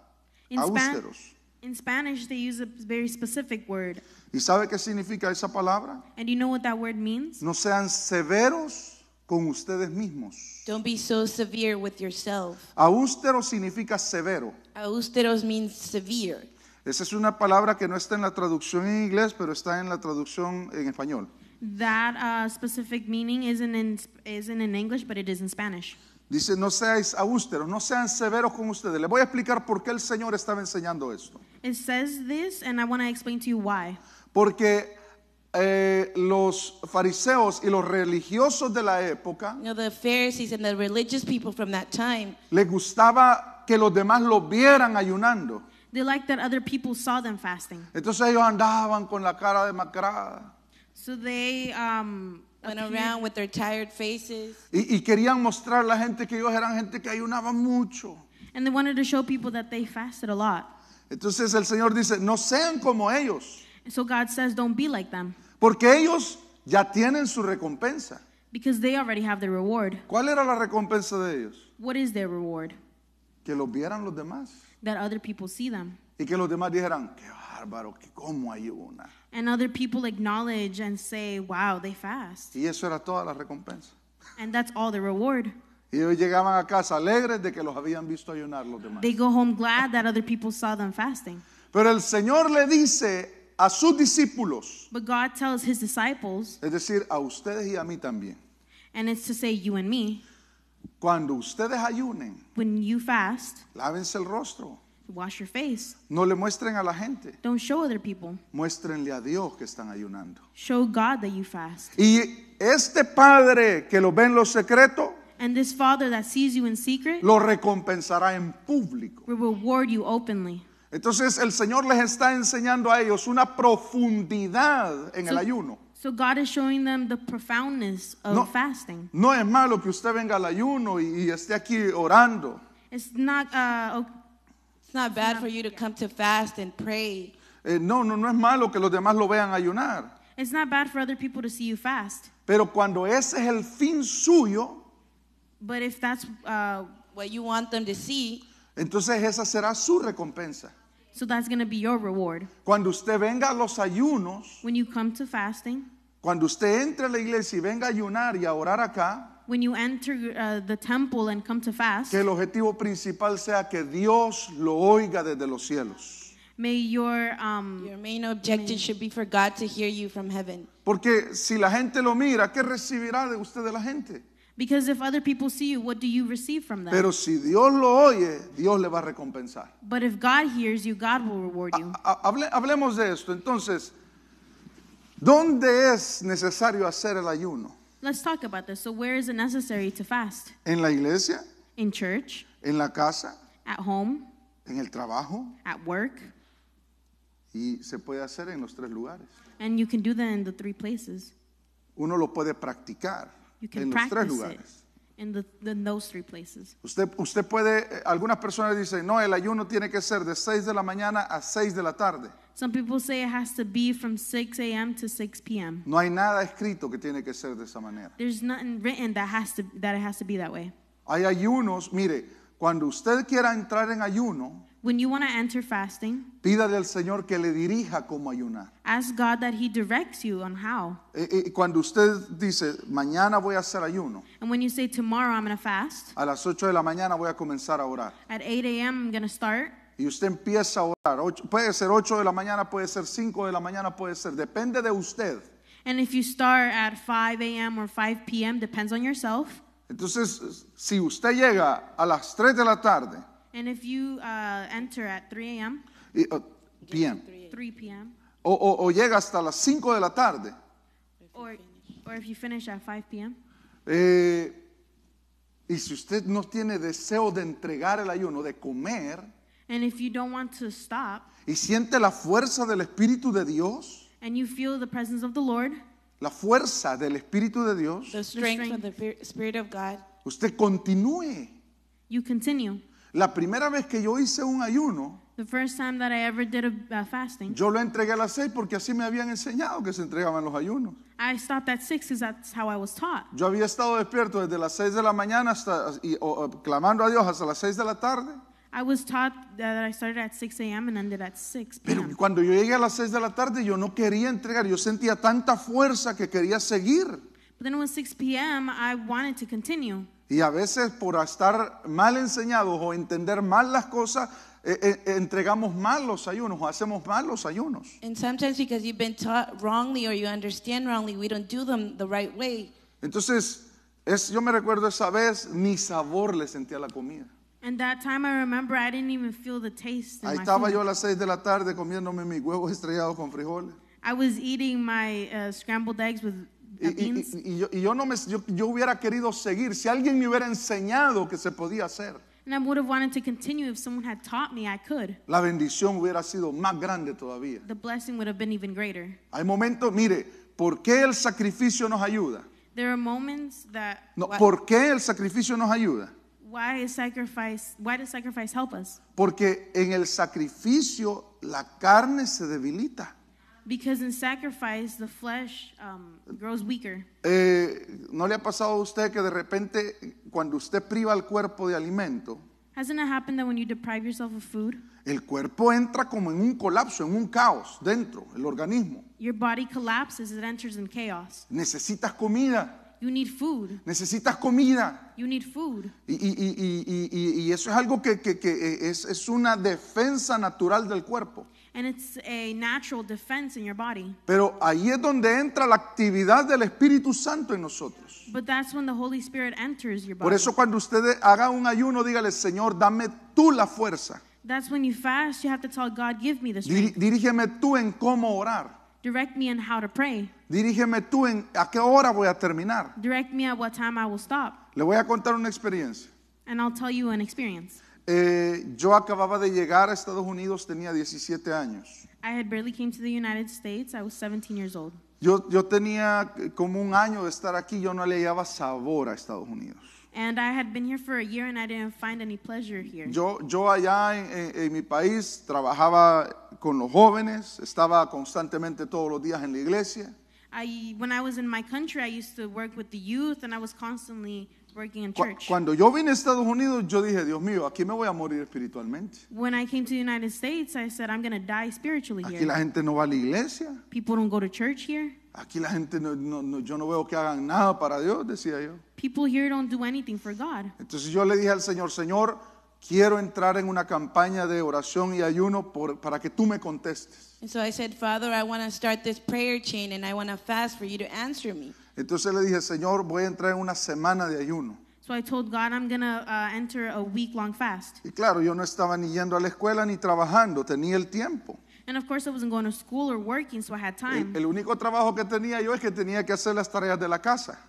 Speaker 2: in austeros. Spanish they use a very specific word.
Speaker 1: ¿Y sabe qué significa esa palabra? No sean severos con ustedes mismos.
Speaker 3: Don't Austero significa
Speaker 1: severo. Esa es una palabra que no está en la traducción en inglés, pero está en la traducción en español. Dice, no seáis austeros, no sean severos con ustedes. Les voy a explicar por qué el Señor estaba enseñando esto. It says Porque eh, los fariseos y los religiosos de la
Speaker 3: época and the religious people from that
Speaker 1: les gustaba que los demás los vieran ayunando.
Speaker 3: Entonces
Speaker 1: ellos andaban con la cara demacrada.
Speaker 3: So they um, went around with their tired faces.
Speaker 1: Y, querían mostrar a la gente que ellos eran gente que ayunaba mucho. and they wanted to show people that they fasted a lot. Entonces el Señor dice, no sean como ellos. so
Speaker 2: God says, don't be like them.
Speaker 1: Porque ellos ya tienen su recompensa. ¿Cuál era la recompensa de ellos? Que los vieran los demás. Y que los demás dijeran, qué bárbaro, qué cómo hay una. Y eso era toda la recompensa. Y ellos llegaban a casa alegres de que los habían visto ayunar los demás. Pero el Señor le dice a sus
Speaker 2: discípulos. But God tells his disciples,
Speaker 1: es decir, a ustedes y a mí también.
Speaker 2: And it's to say you and me. Cuando ustedes ayunen, when you fast,
Speaker 1: lávense el rostro. Wash your face. No le muestren a la gente. Don't show other people. Muéstrenle a Dios que están ayunando.
Speaker 2: Show God that you fast.
Speaker 1: Y este padre que lo ve en lo secreto,
Speaker 2: And this father that sees you in secret, lo
Speaker 1: recompensará en
Speaker 2: público. Will reward you openly. Entonces el Señor les está enseñando a ellos una profundidad en el ayuno.
Speaker 1: no, es malo que usted venga al ayuno y, esté aquí orando. no,
Speaker 3: no, no es malo que los
Speaker 1: demás lo vean ayunar. Pero cuando ese es el fin
Speaker 3: suyo,
Speaker 1: entonces esa será su recompensa. So that's going to be your reward. Cuando usted venga a los
Speaker 2: ayunos, When you come to fasting,
Speaker 1: cuando usted entre a la iglesia y venga a ayunar y a orar
Speaker 2: acá, when you enter uh, the temple and come to fast,
Speaker 1: que el objetivo principal sea que Dios lo oiga desde los cielos.
Speaker 3: may your um, Your main objective should be for God to hear you from heaven.
Speaker 1: Porque si la gente lo mira, ¿qué
Speaker 3: recibirá de usted de la gente? Because if other people see you, what do you receive from them? Pero
Speaker 1: si Dios lo oye, Dios le va a recompensar.
Speaker 2: But if God hears you, God will reward ah, you.
Speaker 1: Ah, hable- hablemos de esto. Entonces, ¿dónde es necesario hacer el ayuno?
Speaker 2: Let's talk about this. So, where is it necessary to fast?
Speaker 1: ¿En la iglesia?
Speaker 2: In church,
Speaker 1: ¿En la casa? at home, ¿En el trabajo? at work, Y se puede hacer en los tres lugares.
Speaker 2: and you can do that in the three places.
Speaker 1: Uno lo puede practicar.
Speaker 2: en los tres lugares.
Speaker 1: Usted, usted puede, eh, algunas personas dicen, no, el ayuno tiene que ser de 6 de la mañana a 6 de la tarde. No hay nada escrito que tiene que ser de esa manera. There's Hay ayunos, mire, cuando usted quiera entrar en
Speaker 2: ayuno, When you want to enter fasting,
Speaker 1: pídale al Señor que le dirija cómo ayunar.
Speaker 2: Ask God that he directs you on how.
Speaker 1: Y, y cuando usted dice, mañana voy a hacer ayuno.
Speaker 2: And when you say tomorrow I'm going to fast.
Speaker 1: A las 8 de la mañana voy a comenzar a orar.
Speaker 2: At 8 a.m. I'm going to start.
Speaker 1: Y usted empieza a orar. Ocho, puede ser 8 de la mañana, puede ser 5 de la mañana,
Speaker 2: puede ser. Depende de usted. And if you start at 5 a.m. or 5 p.m., depends on yourself.
Speaker 1: Entonces, si usted llega a las 3 de la tarde.
Speaker 2: And if you uh, enter at 3 a.m.,
Speaker 1: uh, p.m.
Speaker 2: 3 p.m.,
Speaker 1: O, o- o llega hasta las 5 de la tarde.
Speaker 2: or, or if you finish at 5 p.m.,
Speaker 1: eh, y si usted no tiene deseo de entregar el ayuno, de comer,
Speaker 2: and if you don't want to stop
Speaker 1: y siente la fuerza del Espíritu de Dios,
Speaker 2: and you feel the presence of the Lord,
Speaker 1: la fuerza del Espíritu de Dios, the
Speaker 2: strength of the Spirit of God,
Speaker 1: usted continúe. you continue. La primera vez que yo hice un ayuno,
Speaker 2: The first time that I ever did a, a fasting, yo
Speaker 1: lo entregué a las seis porque así me habían enseñado que se entregaban los ayunos.
Speaker 2: I stopped at six because that's how I was taught.
Speaker 1: Yo había estado despierto desde las seis de la mañana hasta, y, o, clamando a Dios hasta las seis de la tarde.
Speaker 2: I was taught that I started at 6 a.m. and ended at 6 p.m.
Speaker 1: Pero cuando yo llegué a las 6 de la tarde, yo no quería entregar, yo sentía tanta fuerza que quería seguir. But
Speaker 2: then it was 6 p.m., I
Speaker 3: wanted to continue.
Speaker 1: Y a veces por estar mal enseñados o entender mal las cosas, eh, eh, entregamos mal los ayunos o hacemos mal los ayunos. Entonces, es, yo me recuerdo esa vez, mi sabor le sentía la comida.
Speaker 3: Ahí
Speaker 2: estaba yo a
Speaker 1: las 6 de la tarde comiéndome mis huevos estrellados con frijoles.
Speaker 2: I was eating my uh, scrambled eggs with y,
Speaker 1: yo, yo, no me, yo, hubiera querido seguir si alguien me hubiera enseñado que se podía hacer. La bendición hubiera sido más grande todavía. The blessing Hay momentos, mire, ¿por qué el sacrificio nos ayuda?
Speaker 2: There no, ¿Por
Speaker 1: qué el sacrificio nos ayuda? Porque en el sacrificio la carne se debilita.
Speaker 2: Because in sacrifice, the flesh um, grows weaker.
Speaker 1: Eh, ¿No le ha pasado a usted que de repente, cuando usted priva al cuerpo de alimento,
Speaker 2: Hasn't it happened that when you deprive yourself of food,
Speaker 1: el cuerpo entra como en un colapso, en un caos dentro, el organismo?
Speaker 2: your body collapses, it enters in chaos?
Speaker 1: Necesitas comida,
Speaker 2: You need food.
Speaker 1: necesitas comida.
Speaker 2: You need food.
Speaker 1: Y, y- y- y- y- y- y eso es algo que, que- que eh, es, es una defensa natural del cuerpo.
Speaker 2: And it's a natural defense in your body.
Speaker 1: Pero ahí es donde entra la actividad del Espíritu Santo en nosotros.
Speaker 2: But that's when the Holy Spirit enters your body. Por eso
Speaker 1: cuando usted haga un ayuno, dígale, Señor, dame tú la fuerza.
Speaker 2: That's when you fast, you have to tell God, give me the strength.
Speaker 1: Dirígeme tú en cómo orar.
Speaker 2: Direct me on how to pray.
Speaker 1: Dirígeme tú en a qué hora voy a terminar.
Speaker 2: Direct me at what time I will stop.
Speaker 1: Le voy a contar una experiencia.
Speaker 2: And I'll tell you an experience.
Speaker 1: Eh, yo acababa de llegar a Estados Unidos, tenía 17 años.
Speaker 2: I had barely came to the United States. I was 17 years old.
Speaker 1: Yo, yo tenía eh, como un año de estar aquí, yo no le hallaba sabor a Estados Unidos.
Speaker 2: And I had been here for a year and I didn't find any pleasure here. Yo,
Speaker 1: yo allá en, en- en mi país trabajaba con los jóvenes, estaba constantemente todos los días en la iglesia.
Speaker 2: I, when I was in my country, I used to work with the youth and I was constantly working in church.
Speaker 1: Cuando yo vine a Estados Unidos, yo dije, Dios mío, aquí me voy a morir espiritualmente.
Speaker 2: When I came to the United States, I said, I'm going to die spiritually Aquí here. la
Speaker 1: gente no va a la iglesia. People don't go to church here. Aquí la gente, no, no- no- yo no veo que hagan nada para Dios, decía yo.
Speaker 3: People here don't do anything for God.
Speaker 1: Entonces yo le dije al Señor, Señor, quiero entrar en una campaña de oración y ayuno por- para que tú me contestes.
Speaker 3: And so I said, Father, I want to start this prayer chain and I want to fast for you to answer me.
Speaker 1: Entonces le dije, Señor, voy a entrar en una semana de ayuno.
Speaker 3: So I told God I'm uh, enter a week long fast. Y claro, yo no estaba
Speaker 1: ni yendo a la escuela ni trabajando, tenía el tiempo. And El, único trabajo que tenía yo es que tenía que hacer las tareas de la casa.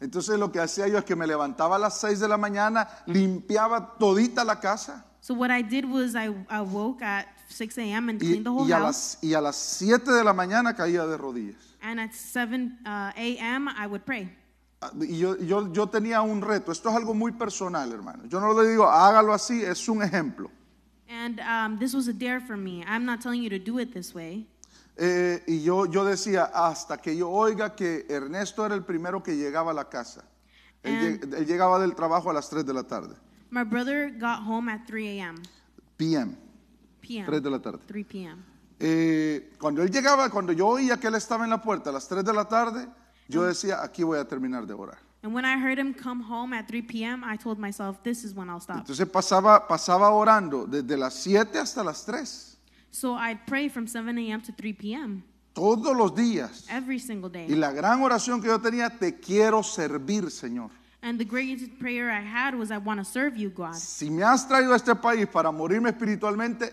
Speaker 1: Entonces lo que hacía yo es que me levantaba a las 6 de la mañana, limpiaba todita la casa.
Speaker 2: So what I did was I, I at 6 a.m. y a las,
Speaker 1: y a las 7 de la mañana caía de rodillas.
Speaker 2: And at uh, a.m. I
Speaker 1: would pray. Ah, y yo, yo, yo tenía un reto. Esto es algo muy personal, hermano. Yo no le digo, hágalo así, es un ejemplo. y yo, yo decía, hasta que yo oiga que Ernesto era el primero que llegaba a la casa. Él, llegaba del trabajo a las 3 de la tarde.
Speaker 2: My brother got home at 3 a.m. PM p.m. 3 de la tarde. 3 p.m.
Speaker 1: Eh, cuando él llegaba, cuando yo oía que él estaba en la puerta a las 3 de la tarde, yo decía, aquí voy a terminar de orar.
Speaker 2: And when I heard him come home at 3 p.m., I told myself, this is when I'll stop. Entonces
Speaker 1: pasaba, pasaba orando desde las 7 hasta las 3,
Speaker 2: So I'd pray from 7 a.m. to 3 p.m.
Speaker 1: todos los días.
Speaker 2: every single Y
Speaker 1: la gran oración que yo tenía, te quiero servir, Señor.
Speaker 2: And the greatest prayer I had was, I want to serve you, God.
Speaker 1: Si me has traído a este país para morirme espiritualmente,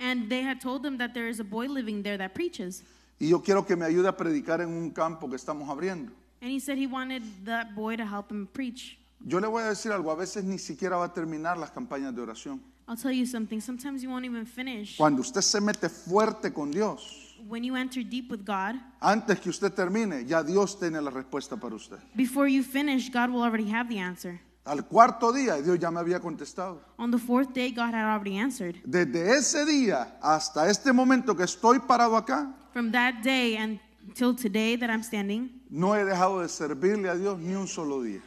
Speaker 2: And they had told them that there is a boy living there that preaches.
Speaker 1: Y yo quiero que me ayude a predicar en un campo que estamos abriendo.
Speaker 2: And he said he wanted that boy to help him preach.
Speaker 1: Yo le voy a decir algo, a veces ni siquiera va a terminar las campañas de oración.
Speaker 2: I'll tell you something, sometimes you won't even finish. Cuando
Speaker 1: usted se mete fuerte con Dios,
Speaker 2: When you enter deep with God,
Speaker 1: antes que usted termine, ya Dios tiene la respuesta para usted.
Speaker 2: before you finish, God will already have the answer.
Speaker 1: Al cuarto día Dios ya me había contestado.
Speaker 2: Desde
Speaker 1: ese día hasta este momento que estoy parado acá, no he dejado de servirle a Dios ni un solo día.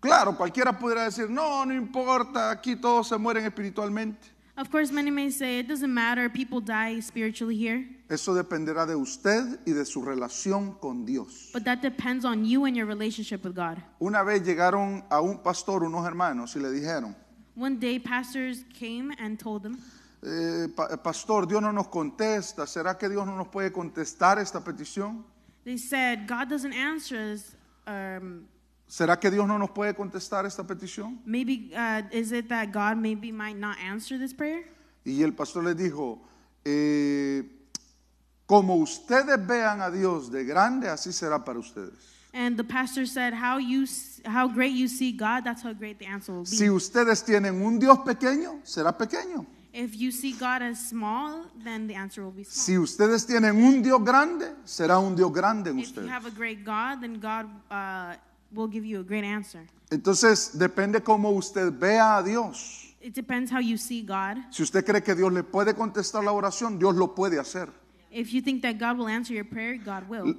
Speaker 1: Claro, cualquiera pudiera decir, no, no importa, aquí todos se mueren espiritualmente.
Speaker 2: Of course, many may say it doesn't matter, people die spiritually here.
Speaker 1: Eso dependerá de usted y de su relación con Dios.
Speaker 2: But that depends on you and your relationship with God.
Speaker 1: Una vez llegaron a un pastor unos hermanos y le dijeron,
Speaker 2: One day, pastors came and told them,
Speaker 1: "Eh, pastor, Dios no nos contesta, ¿será que Dios no nos puede contestar esta petición?
Speaker 2: They said, God doesn't answer us. Um,
Speaker 1: ¿Será que Dios no nos puede contestar esta petición?
Speaker 2: Maybe uh, is it that God maybe might not answer this prayer?
Speaker 1: Y el pastor le dijo, eh, como ustedes vean a Dios de grande, así será para ustedes.
Speaker 2: And the pastor said, how you how great you see God, that's how great the answer will be. Si
Speaker 1: ustedes tienen un Dios pequeño, será pequeño.
Speaker 2: If you see God as small, then the answer will be small.
Speaker 1: Si ustedes tienen un Dios grande, será un Dios grande en ustedes. If you
Speaker 2: have a great God, then God uh,
Speaker 1: entonces, depende cómo usted vea a Dios.
Speaker 2: It depends Si
Speaker 1: usted cree que Dios le puede contestar la oración, Dios lo puede hacer.
Speaker 2: If you think that God will answer your prayer, God will.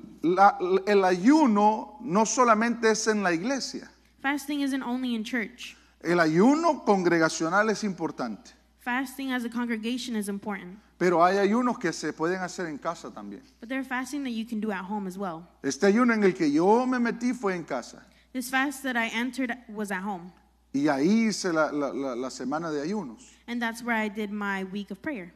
Speaker 1: el ayuno no solamente es en la iglesia.
Speaker 2: Fasting isn't only in church.
Speaker 1: El ayuno congregacional es importante.
Speaker 2: Fasting as a congregation is important.
Speaker 1: Pero hay ayunos que se pueden hacer en casa también.
Speaker 2: But there are fasting that you can do at home as well.
Speaker 1: Este ayuno en el que yo me metí fue en casa.
Speaker 2: This fast that I entered was at home.
Speaker 1: Y ahí hice la, la, la, la semana de ayunos.
Speaker 2: And that's where I did my week of prayer.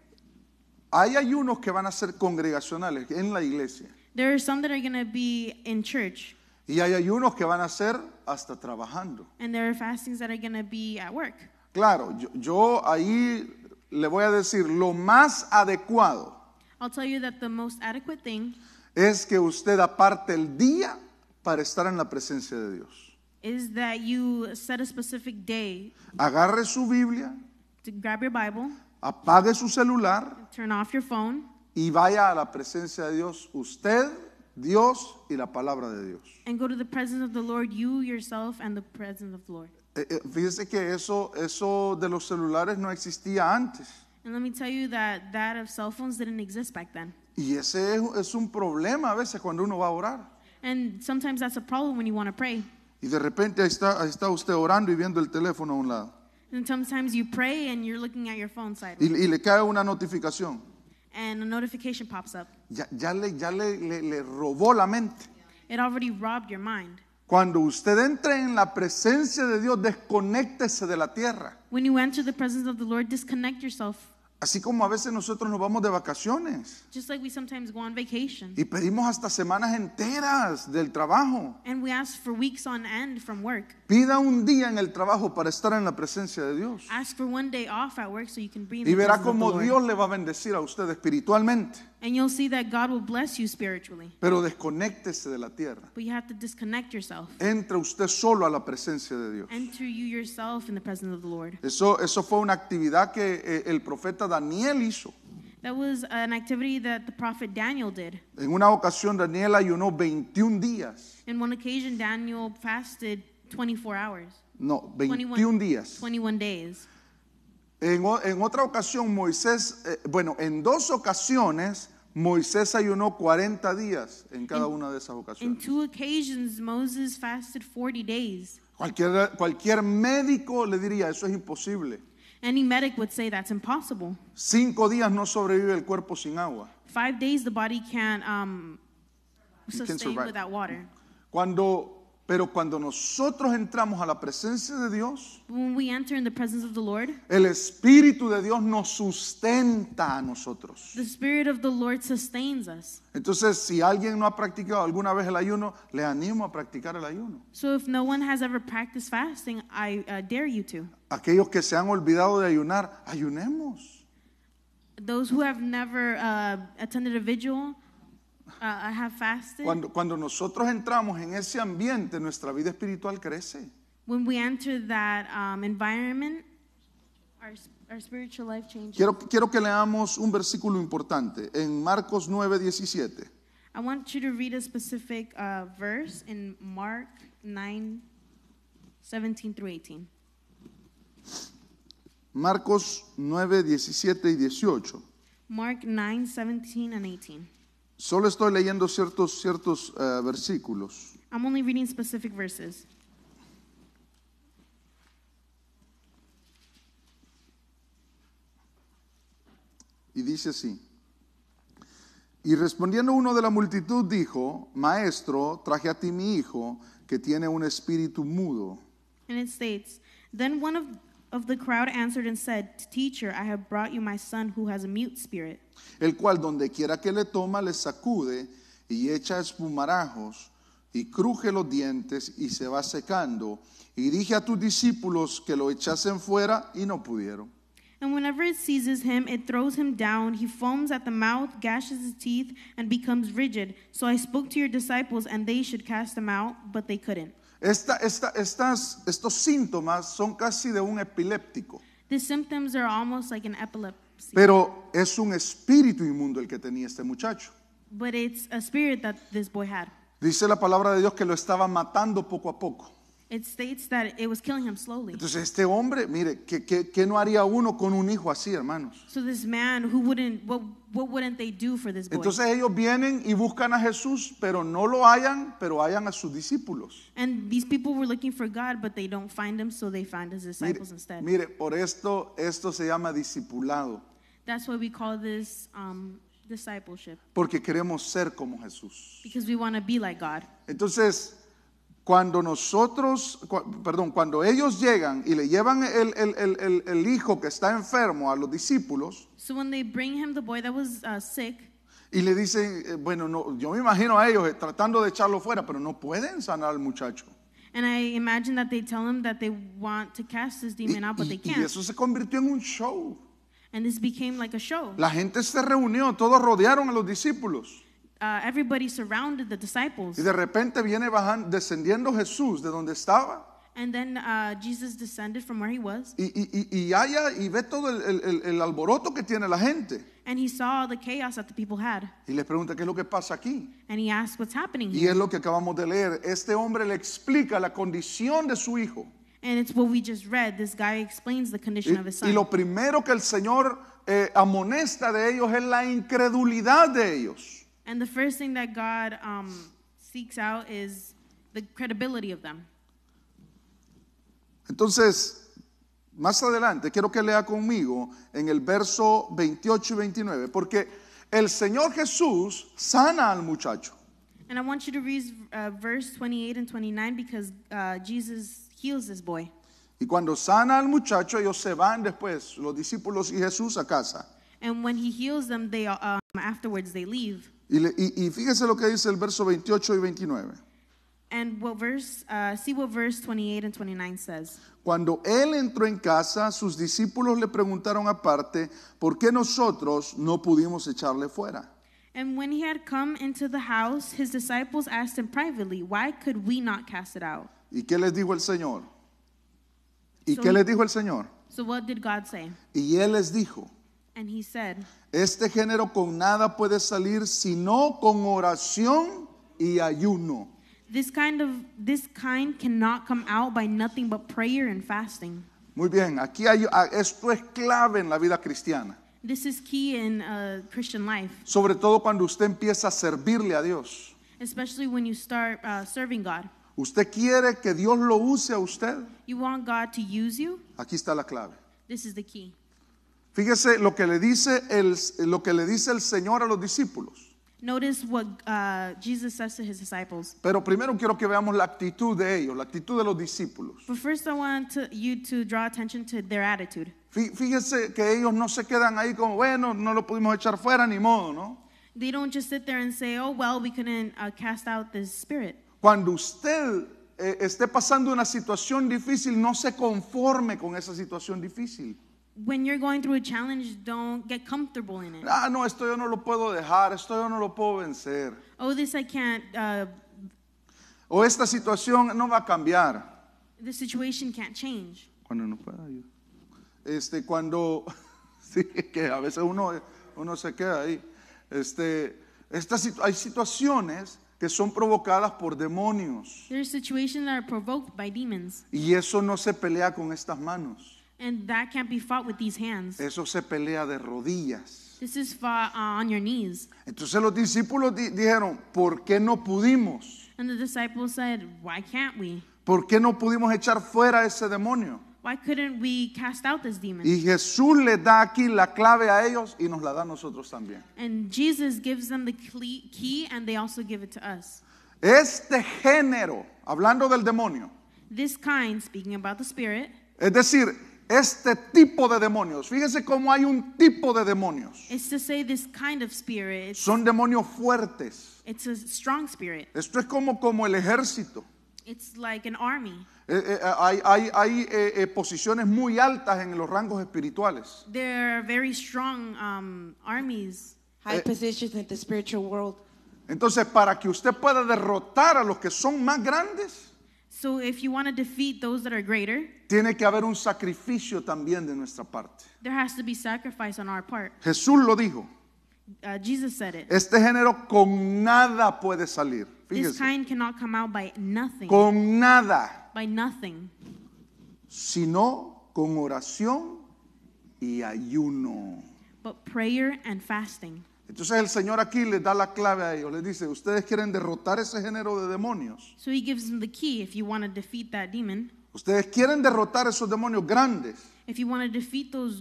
Speaker 1: Hay ayunos que van a ser congregacionales en la iglesia.
Speaker 2: There are some that are going to be in church.
Speaker 1: Y hay ayunos que van a ser hasta trabajando.
Speaker 2: And there are fastings that are going to be at work.
Speaker 1: Claro, yo, yo ahí le voy a decir lo más adecuado
Speaker 2: I'll tell you that the most adequate thing
Speaker 1: es que usted aparte el día para estar en la presencia de Dios.
Speaker 2: is that you set a specific day
Speaker 1: Agarre su Biblia,
Speaker 2: to grab your Bible,
Speaker 1: apague su celular turn off your phone, y vaya a la presencia de Dios usted, Dios y la palabra de Dios.
Speaker 2: and go to the presence of the Lord, you yourself and the presence of the Lord.
Speaker 1: Eh, eh, fíjese que eso, eso de los celulares no existía antes.
Speaker 2: And let me tell you that that of cell phones didn't exist back then.
Speaker 1: Y ese es, es un problema a veces cuando uno va a orar.
Speaker 2: And sometimes that's a problem when you want to pray.
Speaker 1: Y de repente ahí está, ahí está usted orando y viendo el teléfono a un lado.
Speaker 2: And sometimes you pray and you're looking at your phone side. Y,
Speaker 1: y le cae una notificación.
Speaker 2: And a notification pops up.
Speaker 1: Ya, ya, le, ya le, le, le robó la mente.
Speaker 2: It already robbed your mind.
Speaker 1: Cuando usted entre en la presencia de Dios, desconéctese de la tierra.
Speaker 2: Así como a veces nosotros nos vamos de
Speaker 1: vacaciones. Y pedimos hasta semanas enteras del
Speaker 2: trabajo.
Speaker 1: Pida un día en el trabajo para estar en la presencia de Dios.
Speaker 2: y verá cómo Dios
Speaker 1: le va a bendecir a usted espiritualmente.
Speaker 2: And you'll see that God will bless you spiritually.
Speaker 1: Pero desconéctese de la tierra.
Speaker 2: But you have to disconnect yourself.
Speaker 1: Entra usted solo a la presencia de Dios.
Speaker 2: Enter you yourself in the presence of the Lord.
Speaker 1: Eso, eso fue una actividad que eh, el profeta Daniel hizo.
Speaker 2: That was an activity that the prophet Daniel did.
Speaker 1: En una ocasión Daniel ayunó 21 días.
Speaker 2: In one occasion Daniel fasted 24 hours.
Speaker 1: No, 21, 21 días.
Speaker 2: 21 days.
Speaker 1: En, en otra ocasión Moisés, eh, bueno, en dos ocasiones Moisés ayunó 40 días en cada una de esas ocasiones. In
Speaker 2: two occasions Moses fasted 40 days.
Speaker 1: Cualquier, cualquier médico le diría, eso
Speaker 2: es imposible. Any medic would say that's impossible.
Speaker 1: Cinco días no sobrevive el cuerpo sin agua.
Speaker 2: Five days the body can't um, sustain without water.
Speaker 1: Cuando pero cuando nosotros entramos a la presencia de Dios, el Espíritu de Dios nos sustenta a nosotros. Entonces, si alguien no ha practicado alguna vez el ayuno, le animo a practicar el ayuno. Aquellos que se han olvidado de ayunar, ayunemos.
Speaker 2: Uh, Uh, I have fasted. Cuando,
Speaker 1: cuando nosotros entramos en ese ambiente, nuestra vida espiritual crece.
Speaker 2: When we enter that um, environment, our, our spiritual life changes. Quiero,
Speaker 1: quiero que leamos un versículo importante en Marcos 9, 17.
Speaker 2: I want you to read a specific uh, verse in Mark 9, 17 18.
Speaker 1: Marcos 9, 17 y 18.
Speaker 2: Mark 9:17 and 18.
Speaker 1: Solo estoy leyendo ciertos, ciertos eh, versículos.
Speaker 2: I'm only reading specific verses.
Speaker 1: Y dice así. Y respondiendo uno de la multitud dijo, Maestro, traje a ti mi hijo, que tiene un espíritu mudo.
Speaker 2: And it states, Then one of of the crowd answered and said, Teacher, I have brought you my son who has a mute spirit.
Speaker 1: El cual donde quiera que le toma le sacude y echa espumarajos y cruje los dientes y se va secando. Y dije a tus discípulos que lo echasen fuera y no pudieron.
Speaker 2: And whenever it seizes him, it throws him down. He foams at the mouth, gashes his teeth, and becomes rigid. So I spoke to your disciples, and they should cast him out, but they couldn't.
Speaker 1: estas, estos síntomas son casi de un epiléptico. Pero es un espíritu inmundo el que tenía este muchacho. Dice la palabra de Dios que lo estaba matando poco a poco.
Speaker 2: It states that it was killing him slowly. Entonces
Speaker 1: este hombre, mire, ¿qué, qué, qué no haría uno con un hijo así, hermanos?
Speaker 2: So this man, who wouldn't, what, what wouldn't they do for this boy? Entonces
Speaker 1: ellos vienen y buscan a Jesús, pero no lo hallan, pero hallan a sus discípulos.
Speaker 2: And these people were looking for God, but they don't find him, so they find his disciples mire, instead. Mire,
Speaker 1: por esto, esto se llama discipulado.
Speaker 2: That's why we call this um, discipleship.
Speaker 1: Porque queremos ser como Jesús.
Speaker 2: Because we want to be like God. Entonces
Speaker 1: cuando nosotros, perdón, cuando ellos llegan y le llevan el, el, el, el, hijo que está enfermo a los discípulos, y le dicen, eh, bueno, no, yo me imagino a ellos eh, tratando de echarlo fuera, pero no pueden sanar al muchacho.
Speaker 2: y, eso se convirtió en un show. La gente
Speaker 1: se reunió, todos rodearon a los discípulos.
Speaker 2: Uh, y de
Speaker 1: repente viene bajando, descendiendo Jesús de donde estaba.
Speaker 2: Uh,
Speaker 1: y, y, y, y y ve todo el, el, alboroto que tiene la gente. Y le pregunta qué es lo que pasa aquí.
Speaker 2: Y es lo que
Speaker 1: acabamos de leer. Este hombre le explica la condición de su hijo. Y lo primero que el Señor eh, amonesta de ellos es la incredulidad de ellos.
Speaker 2: And the first thing that God um, seeks out is the credibility of them.
Speaker 1: Entonces, más adelante, quiero que lea conmigo en el verso 28 y 29, porque el Señor Jesús sana al muchacho.
Speaker 2: And I want you to read uh, verse 28 and 29 because uh, Jesus heals this boy.
Speaker 1: Y cuando sana al muchacho, ellos se van después, los discípulos y Jesús a casa.
Speaker 2: And when he heals them, they um, afterwards they leave.
Speaker 1: Y, le, y, y fíjese lo que dice el verso 28 y 29.
Speaker 2: And what verse, uh, see what verse 28 and 29 says.
Speaker 1: Cuando él entró en casa, sus discípulos le preguntaron aparte, ¿por qué nosotros no pudimos echarle fuera?
Speaker 2: And when he had come into the house, his disciples asked him privately, why could we not cast it out?
Speaker 1: ¿Y qué les dijo el Señor? ¿Y so, qué les dijo el Señor?
Speaker 2: So what did God say?
Speaker 1: Y él les dijo,
Speaker 2: And he said,
Speaker 1: este género con nada puede salir sino con oración y ayuno.
Speaker 2: This kind of this kind cannot come out by nothing but prayer and fasting.
Speaker 1: Muy bien, aquí hay, ah, esto es clave en la vida cristiana.
Speaker 2: This is key in a uh, Christian life.
Speaker 1: Sobre todo cuando usted empieza a servirle a Dios.
Speaker 2: Especially when you start uh, serving God.
Speaker 1: ¿Usted quiere que Dios lo use a usted?
Speaker 2: You want God to use you?
Speaker 1: Aquí está la clave.
Speaker 2: This is the key.
Speaker 1: Fíjese lo que le dice el, lo que le dice el Señor a los discípulos.
Speaker 2: Notice uh,
Speaker 1: Pero primero quiero que veamos la actitud de ellos, la actitud de los discípulos. Fíjese que ellos no se quedan ahí como, bueno, no lo pudimos echar fuera ni modo, ¿no? Cuando usted eh, esté pasando una situación difícil, no se conforme con esa situación
Speaker 2: difícil when you're going through a challenge, don't get comfortable in it. Ah, no, esto yo no lo puedo dejar, esto yo no lo puedo vencer. Oh, this I can't. Uh,
Speaker 1: o esta situación no va a cambiar.
Speaker 2: The situation can't change.
Speaker 1: Cuando no puedo, yo. Este, cuando, sí, que a veces uno, uno se queda ahí. Este, esta, hay situaciones que son provocadas por demonios.
Speaker 2: There are situations that are provoked by demons.
Speaker 1: Y eso no se pelea con estas manos.
Speaker 2: And that can't be fought with these hands.
Speaker 1: Eso se pelea de rodillas.
Speaker 2: This is fought uh, on your knees.
Speaker 1: Entonces los discípulos di dijeron, ¿por qué no pudimos?
Speaker 2: And the disciples said, Why can't we?
Speaker 1: ¿Por qué no pudimos echar fuera ese demonio?
Speaker 2: Why couldn't we cast out this demon? Y
Speaker 1: Jesús les da aquí la clave a ellos y nos la da a nosotros también.
Speaker 2: And Jesus gives them the key and they also give it to us.
Speaker 1: Este género, hablando del demonio.
Speaker 2: This kind, speaking about the spirit.
Speaker 1: Es decir, este tipo de demonios. Fíjese cómo hay un tipo de demonios. Son demonios fuertes. Esto es como, como el ejército.
Speaker 2: Eh, eh,
Speaker 1: eh, hay, hay, hay posiciones muy altas en los rangos espirituales. Entonces, para que usted pueda derrotar a los que son más grandes.
Speaker 2: So if you want to defeat those that are greater,
Speaker 1: tiene que haber un sacrificio también de nuestra parte.
Speaker 2: there has to be sacrifice on our part.
Speaker 1: Jesús lo dijo.
Speaker 2: Uh, Jesus said it. Este
Speaker 1: género con nada puede salir. This
Speaker 2: kind cannot come out by nothing. con nada, by nothing.
Speaker 1: sino con oración y ayuno.
Speaker 2: But prayer and fasting.
Speaker 1: Entonces el Señor aquí les da la clave a ellos, les dice, ustedes quieren derrotar ese género de demonios. Ustedes quieren derrotar esos demonios grandes.
Speaker 2: Uh,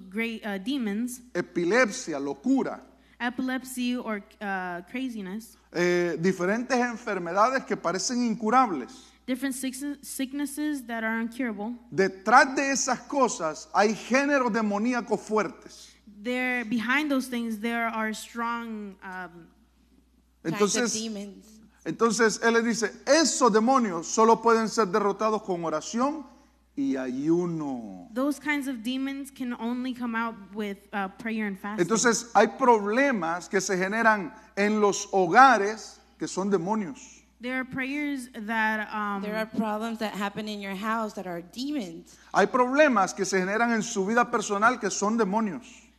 Speaker 1: Epilepsia, locura.
Speaker 2: Epilepsy or uh, craziness.
Speaker 1: Eh, diferentes enfermedades que parecen incurables.
Speaker 2: Different sicknesses that are incurable.
Speaker 1: Detrás de esas cosas hay géneros demoníacos fuertes
Speaker 2: there behind those things there are strong um, entonces, demons.
Speaker 1: entonces él le dice, esos demonios solo pueden ser derrotados con oración y ayuno.
Speaker 2: Those kinds of demons can only come out with uh, prayer and fasting. Entonces
Speaker 1: hay problemas que se generan en los hogares que son demonios.
Speaker 3: There are prayers that um, There are problems that happen in your house that are demons.
Speaker 1: Hay problemas que se generan en su vida personal que son demonios.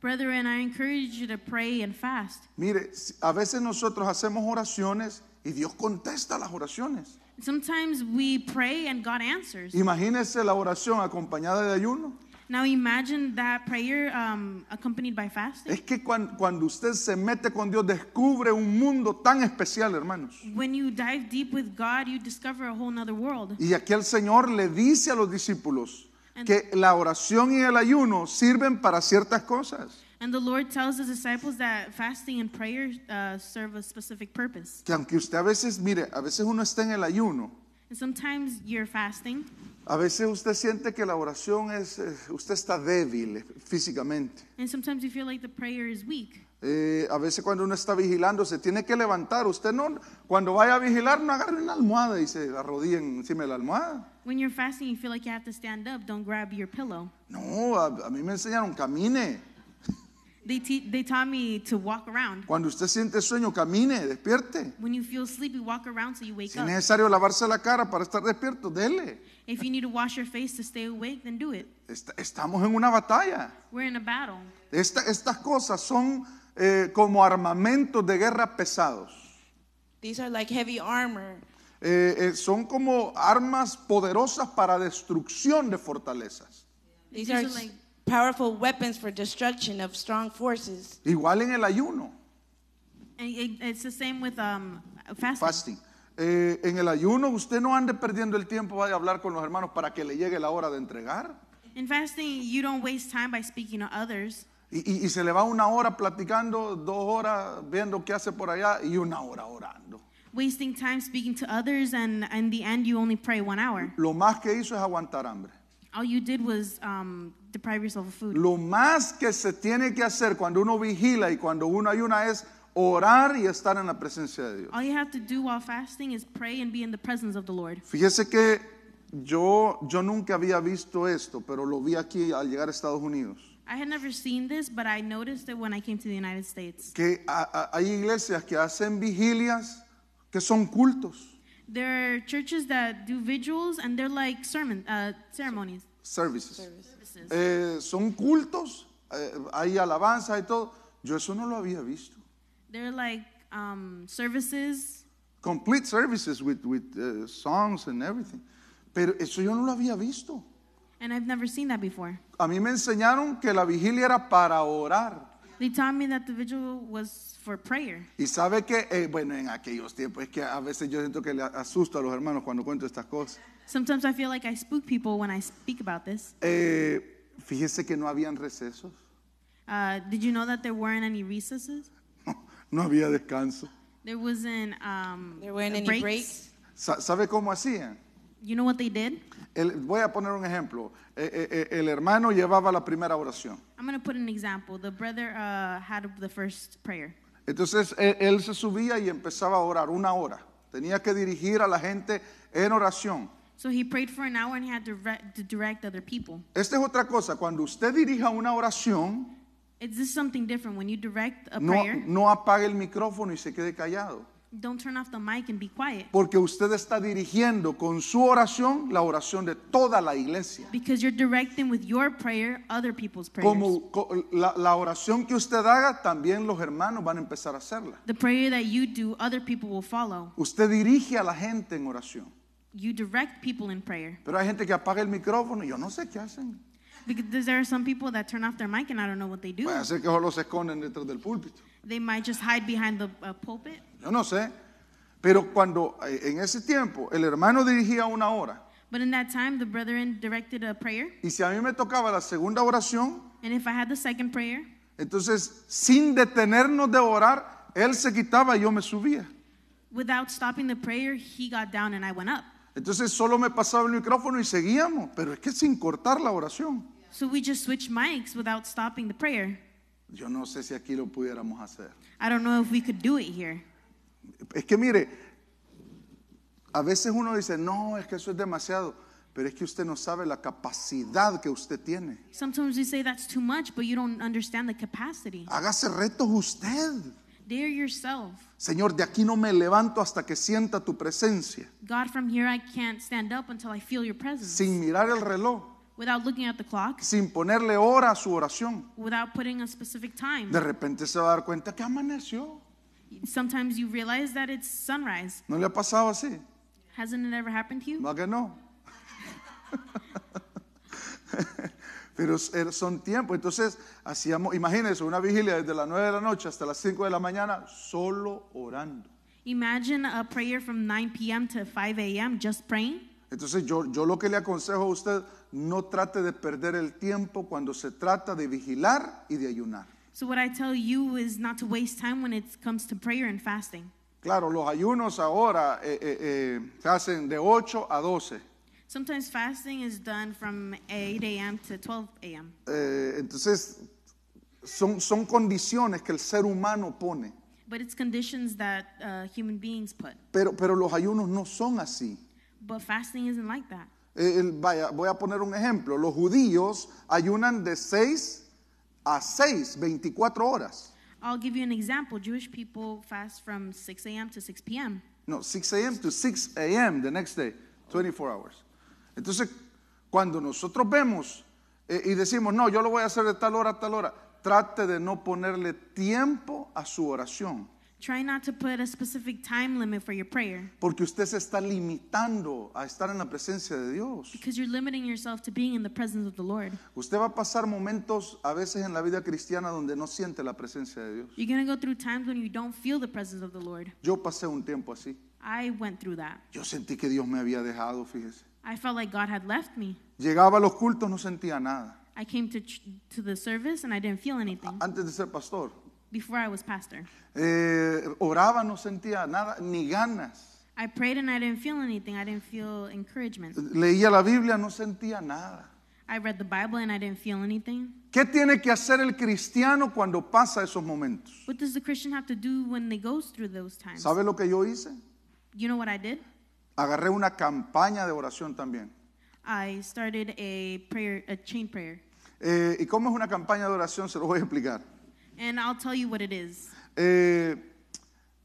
Speaker 2: Brethren, I encourage you to pray and fast.
Speaker 1: Mire, a veces nosotros hacemos oraciones y Dios contesta las oraciones.
Speaker 2: Sometimes we pray and God answers.
Speaker 1: Imagínese la oración acompañada de ayuno.
Speaker 2: Now imagine that prayer um, accompanied by fasting. Es
Speaker 1: que cuando, cuando, usted se mete con Dios descubre un mundo tan especial, hermanos.
Speaker 2: When you dive deep with God, you discover a whole other world. Y
Speaker 1: aquí el Señor le dice a los discípulos, que la oración y el ayuno sirven para ciertas cosas. And Que aunque usted a veces, mire, a veces uno está en el ayuno. A veces usted siente que la oración es, eh, usted está débil físicamente. a veces cuando uno está vigilando se tiene que levantar. Usted no, cuando vaya a vigilar no agarre una almohada y se arrodille encima de la almohada.
Speaker 2: When you're fasting, you feel like you have to stand up. Don't grab your pillow.
Speaker 1: No, a, a mí me enseñaron camine.
Speaker 2: They, they taught me to walk around.
Speaker 1: Cuando usted siente sueño, camine, despierte.
Speaker 2: When you feel sleepy, walk around so you wake si es necesario
Speaker 1: lavarse la cara para estar despierto, dele.
Speaker 2: If you need to wash your face to stay awake, then do it.
Speaker 1: Est estamos en una batalla.
Speaker 3: We're in a battle.
Speaker 1: Esta, estas cosas son eh, como armamentos de guerra pesados.
Speaker 3: These are like heavy armor.
Speaker 1: Eh, eh, son como armas poderosas para destrucción de fortalezas.
Speaker 3: These are powerful weapons for destruction of strong forces.
Speaker 1: Igual en el ayuno.
Speaker 3: it's the um,
Speaker 1: fasting. Eh, en el ayuno usted no ande perdiendo el tiempo, vaya a hablar con los hermanos para que le llegue la hora de entregar.
Speaker 2: fasting, you don't waste time by speaking to others.
Speaker 1: Y, y se le va una hora platicando, dos horas viendo qué hace por allá y una hora orando.
Speaker 2: wasting time speaking to others, and in the end, you only pray one hour.
Speaker 1: Lo más que hizo es aguantar hambre.
Speaker 2: All you did was um, deprive yourself of food. Lo
Speaker 1: más que se tiene que hacer cuando uno vigila y cuando uno ayuna es orar y estar en la presencia de Dios.
Speaker 2: All you have to do while fasting is pray and be in the presence of the Lord.
Speaker 1: Fíjese que yo, yo nunca había visto esto, pero lo vi aquí al llegar a Estados Unidos.
Speaker 2: I had never seen this, but I noticed it when I came to the United States.
Speaker 1: Que ha- ha- hay iglesias que hacen vigilias que son cultos.
Speaker 2: There are churches that do vigils and they're like sermon, uh, ceremonies.
Speaker 1: Services. Services. Eh, son cultos, eh, hay alabanza y todo. Yo eso no lo había visto.
Speaker 2: They're like um, services.
Speaker 1: Complete services with, with uh, songs and everything. Pero eso yo no lo había visto.
Speaker 2: And I've never seen that before.
Speaker 1: A mí me enseñaron que la vigilia era para orar.
Speaker 2: They taught me that the vigil was for prayer.
Speaker 1: Y sabe que, eh, bueno, en aquellos tiempos es que a veces yo siento que le asusto a los hermanos cuando cuento estas cosas.
Speaker 2: Sometimes I feel like I spook people when I speak about this.
Speaker 1: Eh, fíjese que no habían recesos,
Speaker 2: Uh, did you know that there weren't any recesses?
Speaker 1: no había descanso.
Speaker 2: There wasn't um, There weren't any breaks. breaks.
Speaker 1: Sa- ¿Sabe cómo hacían? You know what they did? El- voy a poner un ejemplo. Eh, eh, eh, el hermano llevaba la primera oración.
Speaker 2: I'm going put an example. The brother uh, had the first prayer.
Speaker 1: Entonces él, se subía y empezaba a orar una hora. Tenía que dirigir a la gente en oración.
Speaker 2: So he prayed for an hour and he had to, direct other people.
Speaker 1: Esta es otra cosa. Cuando usted dirija una oración,
Speaker 2: Is this something different when you direct a no,
Speaker 1: no apague el micrófono y se quede callado.
Speaker 2: Don't turn off the mic and be quiet.
Speaker 1: Porque usted está dirigiendo con su oración la oración de toda la iglesia.
Speaker 2: Because you're directing with your prayer other people's prayers. Como
Speaker 1: la, la oración que usted haga, también los hermanos van a empezar a hacerla.
Speaker 2: The prayer that you do, other people will follow.
Speaker 1: Usted dirige a la gente en
Speaker 2: oración. You direct people in prayer.
Speaker 1: Pero hay gente que apaga el micrófono y yo no sé qué hacen.
Speaker 2: Because there are some people that turn off their mic and I don't know what they do. Puede ser
Speaker 1: que solo se esconden detrás del púlpito.
Speaker 2: They might just hide behind the uh, pulpit.
Speaker 1: Yo no sé. Pero cuando eh, en ese tiempo el hermano dirigía una hora
Speaker 2: But in that time, the brethren directed a prayer.
Speaker 1: y si a mí me tocaba la segunda oración, And if I had the second prayer, entonces sin detenernos de orar, él se quitaba y yo me subía.
Speaker 2: without stopping the prayer, he got down and I went up.
Speaker 1: Entonces solo me pasaba el micrófono y seguíamos, pero es que sin cortar la oración.
Speaker 2: So we just switched mics without stopping the prayer. Yo no sé si aquí lo pudiéramos hacer.
Speaker 1: Es que mire, a veces uno dice, no, es que eso es demasiado. Pero es que usted no sabe la capacidad que usted tiene.
Speaker 2: Sometimes say that's too much, but you don't understand the capacity. Hágase
Speaker 1: retos usted. Señor, de aquí no me levanto hasta que sienta tu presencia. Sin mirar el reloj.
Speaker 2: Without looking at the clock.
Speaker 1: Sin ponerle hora a su oración.
Speaker 2: Without putting a specific time. De
Speaker 1: repente se va a dar cuenta que
Speaker 2: amaneció. Sometimes you realize that it's sunrise.
Speaker 1: ¿No le ha pasado así?
Speaker 2: Hasn't it ever happened to you?
Speaker 1: que no? Pero son tiempos. Entonces, hacíamos, imagínense, una vigilia desde las 9 de la noche hasta las 5 de la mañana, solo orando.
Speaker 2: Imagine a prayer from 9 p.m. to 5 a.m. just praying.
Speaker 1: Entonces, yo, yo lo que le aconsejo a usted, no trate de perder el tiempo cuando se trata de vigilar y de ayunar.
Speaker 2: So what I tell you is not to waste time when it comes to prayer and fasting.
Speaker 1: Claro, los ayunos ahora eh, eh, eh, se hacen de 8 a 12.
Speaker 2: Sometimes fasting is done from 8 a.m. to 12 a.m.
Speaker 1: Eh, entonces, son, son condiciones que el ser humano pone.
Speaker 2: But it's conditions that uh, human beings put.
Speaker 1: Pero, pero los ayunos no son así.
Speaker 2: But fasting isn't like that.
Speaker 1: Eh, el, vaya, voy a poner un ejemplo, los judíos ayunan de 6 a 6, 24 horas.
Speaker 2: I'll give you an example. Jewish people fast from 6 a.m. to 6 p.m.
Speaker 1: No, 6 a.m. to 6 a.m. the next day, 24 hours. Entonces, cuando nosotros vemos eh, y decimos, no, yo lo voy a hacer de tal hora a tal hora, trate de no ponerle tiempo a su oración.
Speaker 2: Try not to put a specific time limit for your prayer.
Speaker 1: Porque usted se está limitando a estar en la presencia de Dios.
Speaker 2: Because you're limiting yourself to being in the presence of the Lord.
Speaker 1: Usted va a pasar momentos a veces en la vida cristiana donde no siente la presencia de Dios.
Speaker 2: You're going to go through times when you don't feel the presence of the Lord.
Speaker 1: Yo pasé un tiempo así.
Speaker 2: I went through that.
Speaker 1: Yo sentí que Dios me había dejado, fíjese.
Speaker 2: I felt like God had left me.
Speaker 1: Llegaba a los cultos no sentía nada.
Speaker 2: I came to, to the service and I didn't feel anything. Antes de ser pastor. Before I was pastor.
Speaker 1: Eh, oraba, no sentía nada, ni ganas.
Speaker 2: I prayed and I didn't feel anything. I didn't feel encouragement. Leía
Speaker 1: la Biblia, no sentía nada.
Speaker 2: I read the Bible and I didn't feel anything.
Speaker 1: ¿Qué tiene que hacer el cristiano cuando pasa esos momentos?
Speaker 2: What does the Christian have to do when they goes through those times? ¿Sabe
Speaker 1: lo que yo hice?
Speaker 2: You know what I did?
Speaker 1: Agarré una campaña de oración también.
Speaker 2: I started a prayer, a chain prayer.
Speaker 1: Eh, ¿Y cómo es una campaña de oración? Se lo voy a explicar.
Speaker 2: And I'll tell you what it is.
Speaker 1: Eh,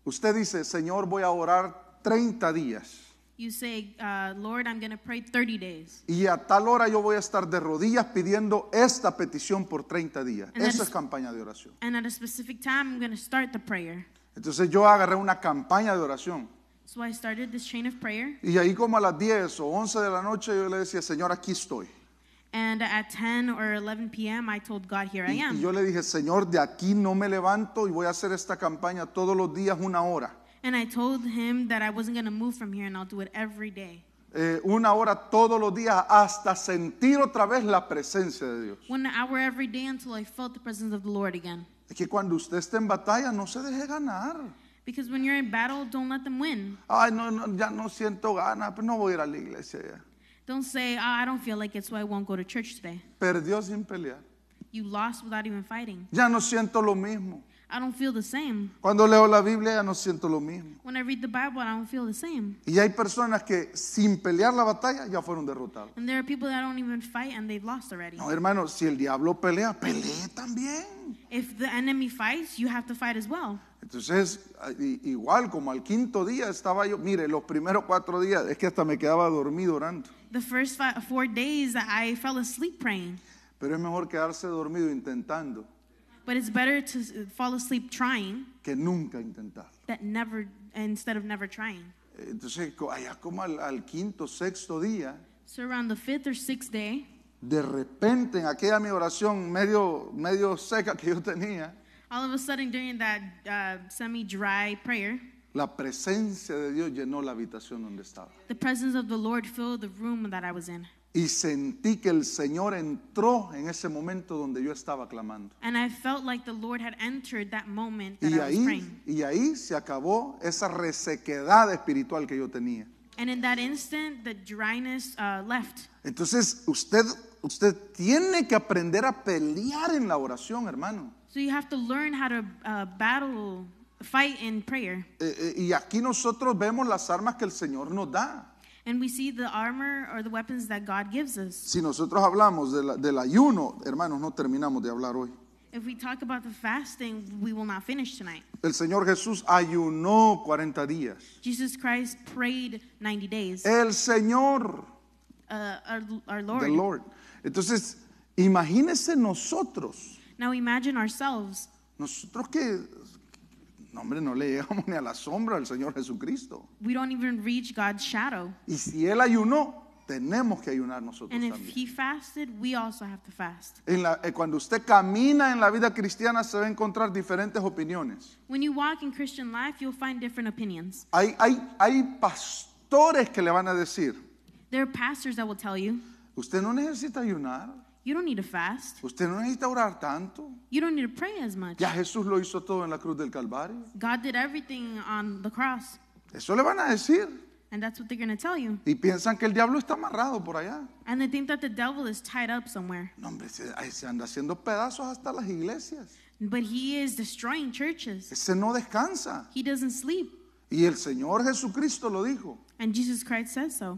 Speaker 1: usted dice, Señor, voy a orar 30 días.
Speaker 2: You say, uh, Lord, I'm going to pray days.
Speaker 1: Y a tal hora yo voy a estar de rodillas pidiendo esta petición por 30 días. Esa es campaña de oración.
Speaker 2: And a specific time, I'm going to start the prayer.
Speaker 1: Entonces yo agarré una campaña de oración.
Speaker 2: So I started this chain of prayer.
Speaker 1: Y ahí como a las 10 o 11 de la noche yo le decía, Señor, aquí estoy.
Speaker 2: And at 10 or 11 p.m. I told God, here I Y am. yo
Speaker 1: le dije, Señor, de aquí no me levanto y voy a hacer esta campaña todos los días una hora.
Speaker 2: And I told him that I wasn't going to move from here and I'll do it every day.
Speaker 1: Eh, una hora todos los días hasta sentir otra vez la presencia de Dios.
Speaker 2: One hour every day until I felt the presence of the Lord again. Es que cuando usted esté en batalla no se deje ganar. Because when you're in battle, don't let them win. Ay, no, no, ya no siento
Speaker 1: ganas, pero pues no voy a ir a la iglesia. ya.
Speaker 2: Don't say, oh, I don't feel like it, so I won't go to church today.
Speaker 1: Perdió sin pelear.
Speaker 2: You lost without even fighting.
Speaker 1: Ya no siento lo mismo.
Speaker 2: I don't feel the same.
Speaker 1: Cuando leo la Biblia ya no siento lo mismo.
Speaker 2: When I read the Bible, I don't feel the same.
Speaker 1: Y hay personas que sin pelear la batalla ya fueron derrotados.
Speaker 2: And there are people that don't even fight and they've lost already. No,
Speaker 1: hermano, si el diablo pelea, pelee
Speaker 2: también. If the enemy fights, you have to fight as well.
Speaker 1: Entonces, igual como al quinto día estaba yo, mire, los primeros cuatro días, es que hasta me quedaba dormido orando.
Speaker 2: the first five, four days I fell asleep praying.
Speaker 1: Pero es mejor quedarse dormido intentando
Speaker 2: But it's better to fall asleep trying
Speaker 1: que nunca intentar.
Speaker 2: that never instead of never trying.
Speaker 1: Entonces, co- allá como al, al quinto, sexto día,
Speaker 2: So around the fifth or sixth day,
Speaker 1: de repente en aquella mi oración medio, medio seca que yo tenía,
Speaker 2: all of a sudden during that uh, semi-dry prayer,
Speaker 1: La presencia de Dios llenó la habitación donde estaba.
Speaker 2: The presence of the Lord filled the room that I was in.
Speaker 1: Y sentí que el Señor entró en ese momento donde yo estaba clamando.
Speaker 2: And I felt like the Lord had entered that moment that y,
Speaker 1: I was praying. y ahí se acabó esa resequedad espiritual que yo tenía.
Speaker 2: And in that instant, the dryness uh, left.
Speaker 1: Entonces, usted, usted tiene que aprender a pelear en la oración, hermano.
Speaker 2: So you have to learn how to uh, battle fight in prayer.
Speaker 1: Eh, eh, y aquí nosotros vemos las armas que el Señor nos da.
Speaker 2: And we see the armor or the weapons that God gives us.
Speaker 1: Si nosotros hablamos de la- del ayuno, hermanos, no terminamos de hablar hoy.
Speaker 2: If we talk about the fasting, we will not finish tonight.
Speaker 1: El Señor Jesús ayunó 40 días.
Speaker 2: Jesus Christ prayed 90 days.
Speaker 1: El Señor,
Speaker 2: Uh, our, our Lord. the Lord.
Speaker 1: Entonces, imagínense nosotros,
Speaker 2: Now imagine ourselves. nosotros que
Speaker 1: no, hombre, no le llegamos ni a la sombra al Señor Jesucristo.
Speaker 2: We don't even reach God's shadow.
Speaker 1: Y si Él ayunó, tenemos que ayunar nosotros And if he
Speaker 2: fasted, we also have to fast.
Speaker 1: En la- eh, cuando usted camina en la vida cristiana se va a encontrar diferentes opiniones.
Speaker 2: When you walk in Christian life, you'll find different opinions.
Speaker 1: Hay, hay, hay pastores que le van a decir,
Speaker 2: There are pastors that will tell you,
Speaker 1: usted no necesita ayunar,
Speaker 2: You don't need to fast.
Speaker 1: Usted no necesita orar tanto.
Speaker 2: You don't need to pray as much. Ya
Speaker 1: Jesús lo hizo todo en la cruz del Calvario.
Speaker 2: God did everything on the cross.
Speaker 1: Eso le van a decir.
Speaker 2: And that's what they're going to tell you.
Speaker 1: Y piensan que el diablo está amarrado por allá.
Speaker 2: And they think that the devil is tied up somewhere. No, hombre,
Speaker 1: se, se anda haciendo pedazos hasta las iglesias.
Speaker 2: But he is destroying churches. Ese
Speaker 1: no descansa. He doesn't sleep. Y el Señor Jesucristo lo dijo. And Jesus Christ says so.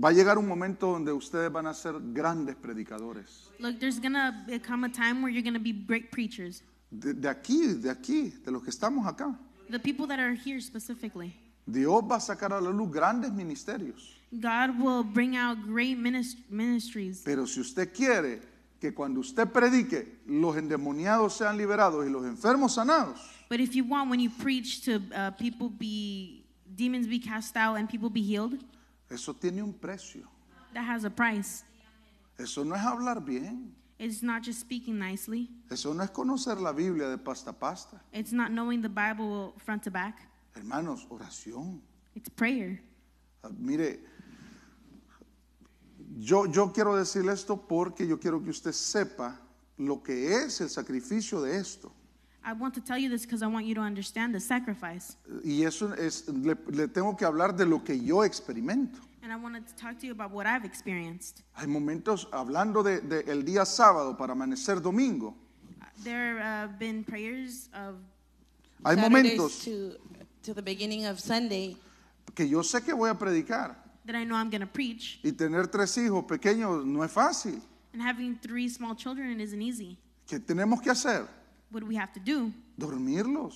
Speaker 1: Va a llegar un momento donde ustedes van a ser grandes predicadores.
Speaker 2: Look, there's gonna come a time where you're gonna be great preachers.
Speaker 1: De, de aquí, de aquí, de los que estamos acá.
Speaker 2: The people that are here specifically.
Speaker 1: Dios va a sacar a la luz grandes ministerios.
Speaker 2: God will bring out great
Speaker 1: ministries. Pero si usted quiere que cuando usted predique los endemoniados sean liberados y los enfermos sanados.
Speaker 2: But if you want when you preach to uh, people be demons be cast out and people be healed. Eso tiene un precio. That has a price. Eso no es hablar bien. It's not just speaking nicely.
Speaker 1: Eso no es conocer la Biblia de pasta a pasta.
Speaker 2: It's not knowing the Bible front to back.
Speaker 1: Hermanos, oración.
Speaker 2: It's prayer.
Speaker 1: Ah, mire, yo, yo quiero decirle esto porque yo quiero que usted sepa lo que es el sacrificio de esto.
Speaker 2: I want to tell you this because I want you to understand the sacrifice.
Speaker 1: Y eso es, le, le tengo que hablar de lo que yo experimento.
Speaker 2: And I wanted to talk to you about what I've experienced.
Speaker 1: Hay momentos hablando de, de el día sábado para amanecer domingo.
Speaker 2: Uh, there have uh, been prayers of Hay momentos to, to the beginning of Sunday
Speaker 1: que yo sé que voy a predicar.
Speaker 2: that I know I'm going to preach.
Speaker 1: Y tener tres hijos pequeños no es fácil.
Speaker 2: And having three small children isn't easy.
Speaker 1: ¿Qué tenemos que hacer?
Speaker 2: what do we have to do?
Speaker 1: Dormirlos.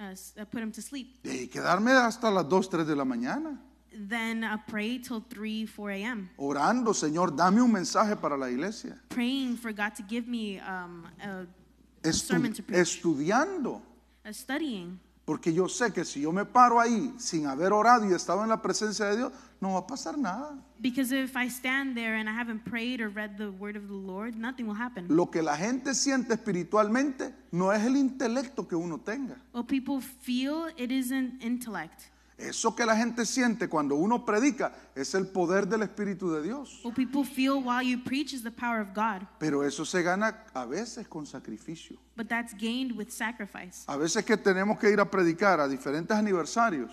Speaker 2: Uh, put them to sleep.
Speaker 1: Y quedarme hasta las 2, 3 de la mañana.
Speaker 2: Then I uh, pray till 3, 4 a.m.
Speaker 1: Orando, Señor, dame un mensaje para la iglesia.
Speaker 2: Praying for God to give me um,
Speaker 1: a sermon to preach. Estudiando.
Speaker 2: A uh, studying.
Speaker 1: Porque yo sé que si yo me paro ahí sin haber orado y estado en la presencia de Dios, no va a pasar nada. Lo que la gente siente espiritualmente no es el intelecto que uno tenga.
Speaker 2: people feel it intellect.
Speaker 1: Eso que la gente siente cuando uno predica es el poder del Espíritu de Dios. Pero eso se gana a veces con sacrificio. A veces que tenemos que ir a predicar a diferentes aniversarios.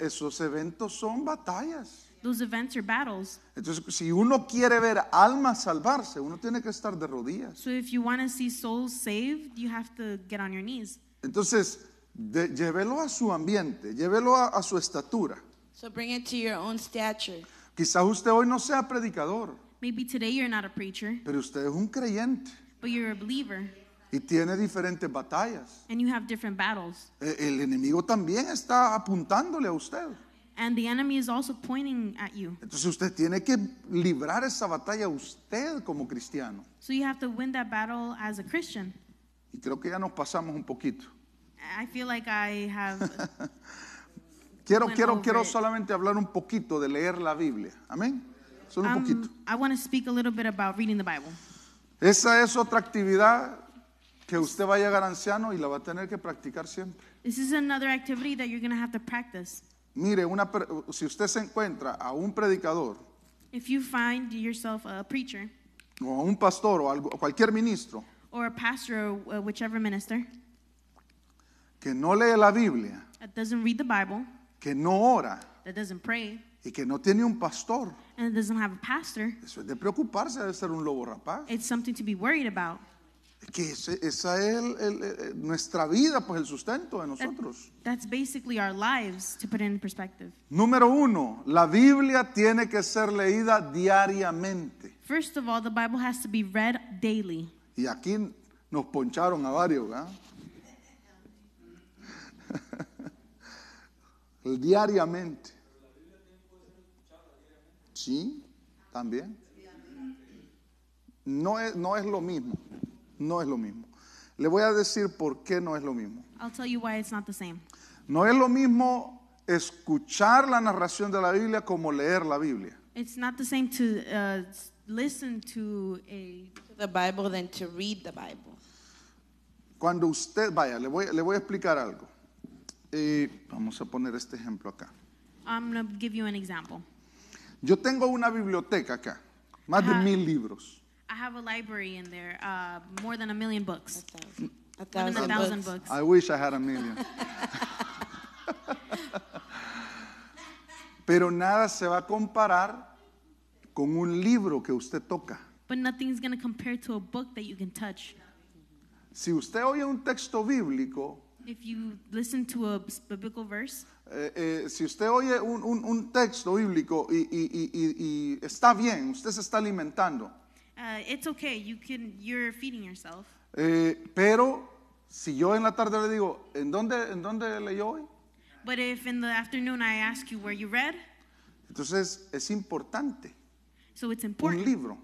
Speaker 1: esos eventos son batallas.
Speaker 2: Entonces,
Speaker 1: si uno quiere ver almas salvarse, uno tiene que estar de rodillas.
Speaker 2: So if you want to see souls saved, you have to get on your knees.
Speaker 1: Entonces, llévelo a su ambiente, llévelo a, su estatura.
Speaker 3: So bring it to your own stature.
Speaker 1: Quizás usted hoy no sea predicador,
Speaker 3: pero
Speaker 1: usted es un creyente y tiene diferentes batallas.
Speaker 2: and you have different battles.
Speaker 1: E, el enemigo también está apuntándole a usted.
Speaker 2: And the enemy is also pointing at you. Entonces
Speaker 1: usted tiene que librar esa batalla usted como cristiano.
Speaker 2: So you have to win that battle as a Christian.
Speaker 1: Y creo que ya nos pasamos un poquito.
Speaker 2: I feel like I have quiero quiero quiero it.
Speaker 1: solamente hablar un poquito de leer la Biblia. Amén. Solo um, un poquito.
Speaker 2: I want to speak a little bit about reading the Bible.
Speaker 1: Esa es otra actividad que usted va a llegar anciano y la va a tener que practicar siempre.
Speaker 2: This is another activity that you're going to have to practice.
Speaker 1: Mire, si usted se encuentra a un predicador,
Speaker 2: a
Speaker 1: o a un pastor o, cualquier ministro,
Speaker 2: pastor uh,
Speaker 1: que no lee la Biblia, que no ora, y que no tiene un pastor,
Speaker 2: doesn't a pastor, de preocuparse, ser
Speaker 1: un lobo rapaz que esa es nuestra vida, pues el sustento de nosotros. Número uno, la Biblia tiene que ser leída diariamente. Y aquí nos poncharon a varios, diariamente. Sí, también. No no es lo mismo. No es lo mismo. Le voy a decir por qué no es lo mismo. No es lo mismo escuchar la narración de la Biblia como leer la Biblia.
Speaker 2: It's not the same to uh,
Speaker 3: the Bible than to read the
Speaker 1: Cuando usted vaya, le voy, le voy a explicar algo. Eh, vamos a poner este ejemplo acá. Yo tengo una biblioteca acá, más de mil libros.
Speaker 2: I have a library in there, uh, more than a million books. A thousand, a thousand, a thousand books. books. I
Speaker 1: wish I had a million. Pero nada se va a comparar con un libro que usted toca.
Speaker 2: But nothing's going to compare to a book that you can touch.
Speaker 1: Si usted oye un texto bíblico,
Speaker 2: If you listen to a biblical verse,
Speaker 1: eh, eh, si usted oye un, un, un texto bíblico y, y, y, y está bien, usted se está alimentando
Speaker 2: uh, it's okay, you can, you're feeding yourself.
Speaker 1: Eh, pero si yo en la tarde le digo, ¿en dónde, ¿en dónde leyó hoy?
Speaker 2: But if in the afternoon I ask you where you read,
Speaker 1: Entonces es importante so it's important. un libro.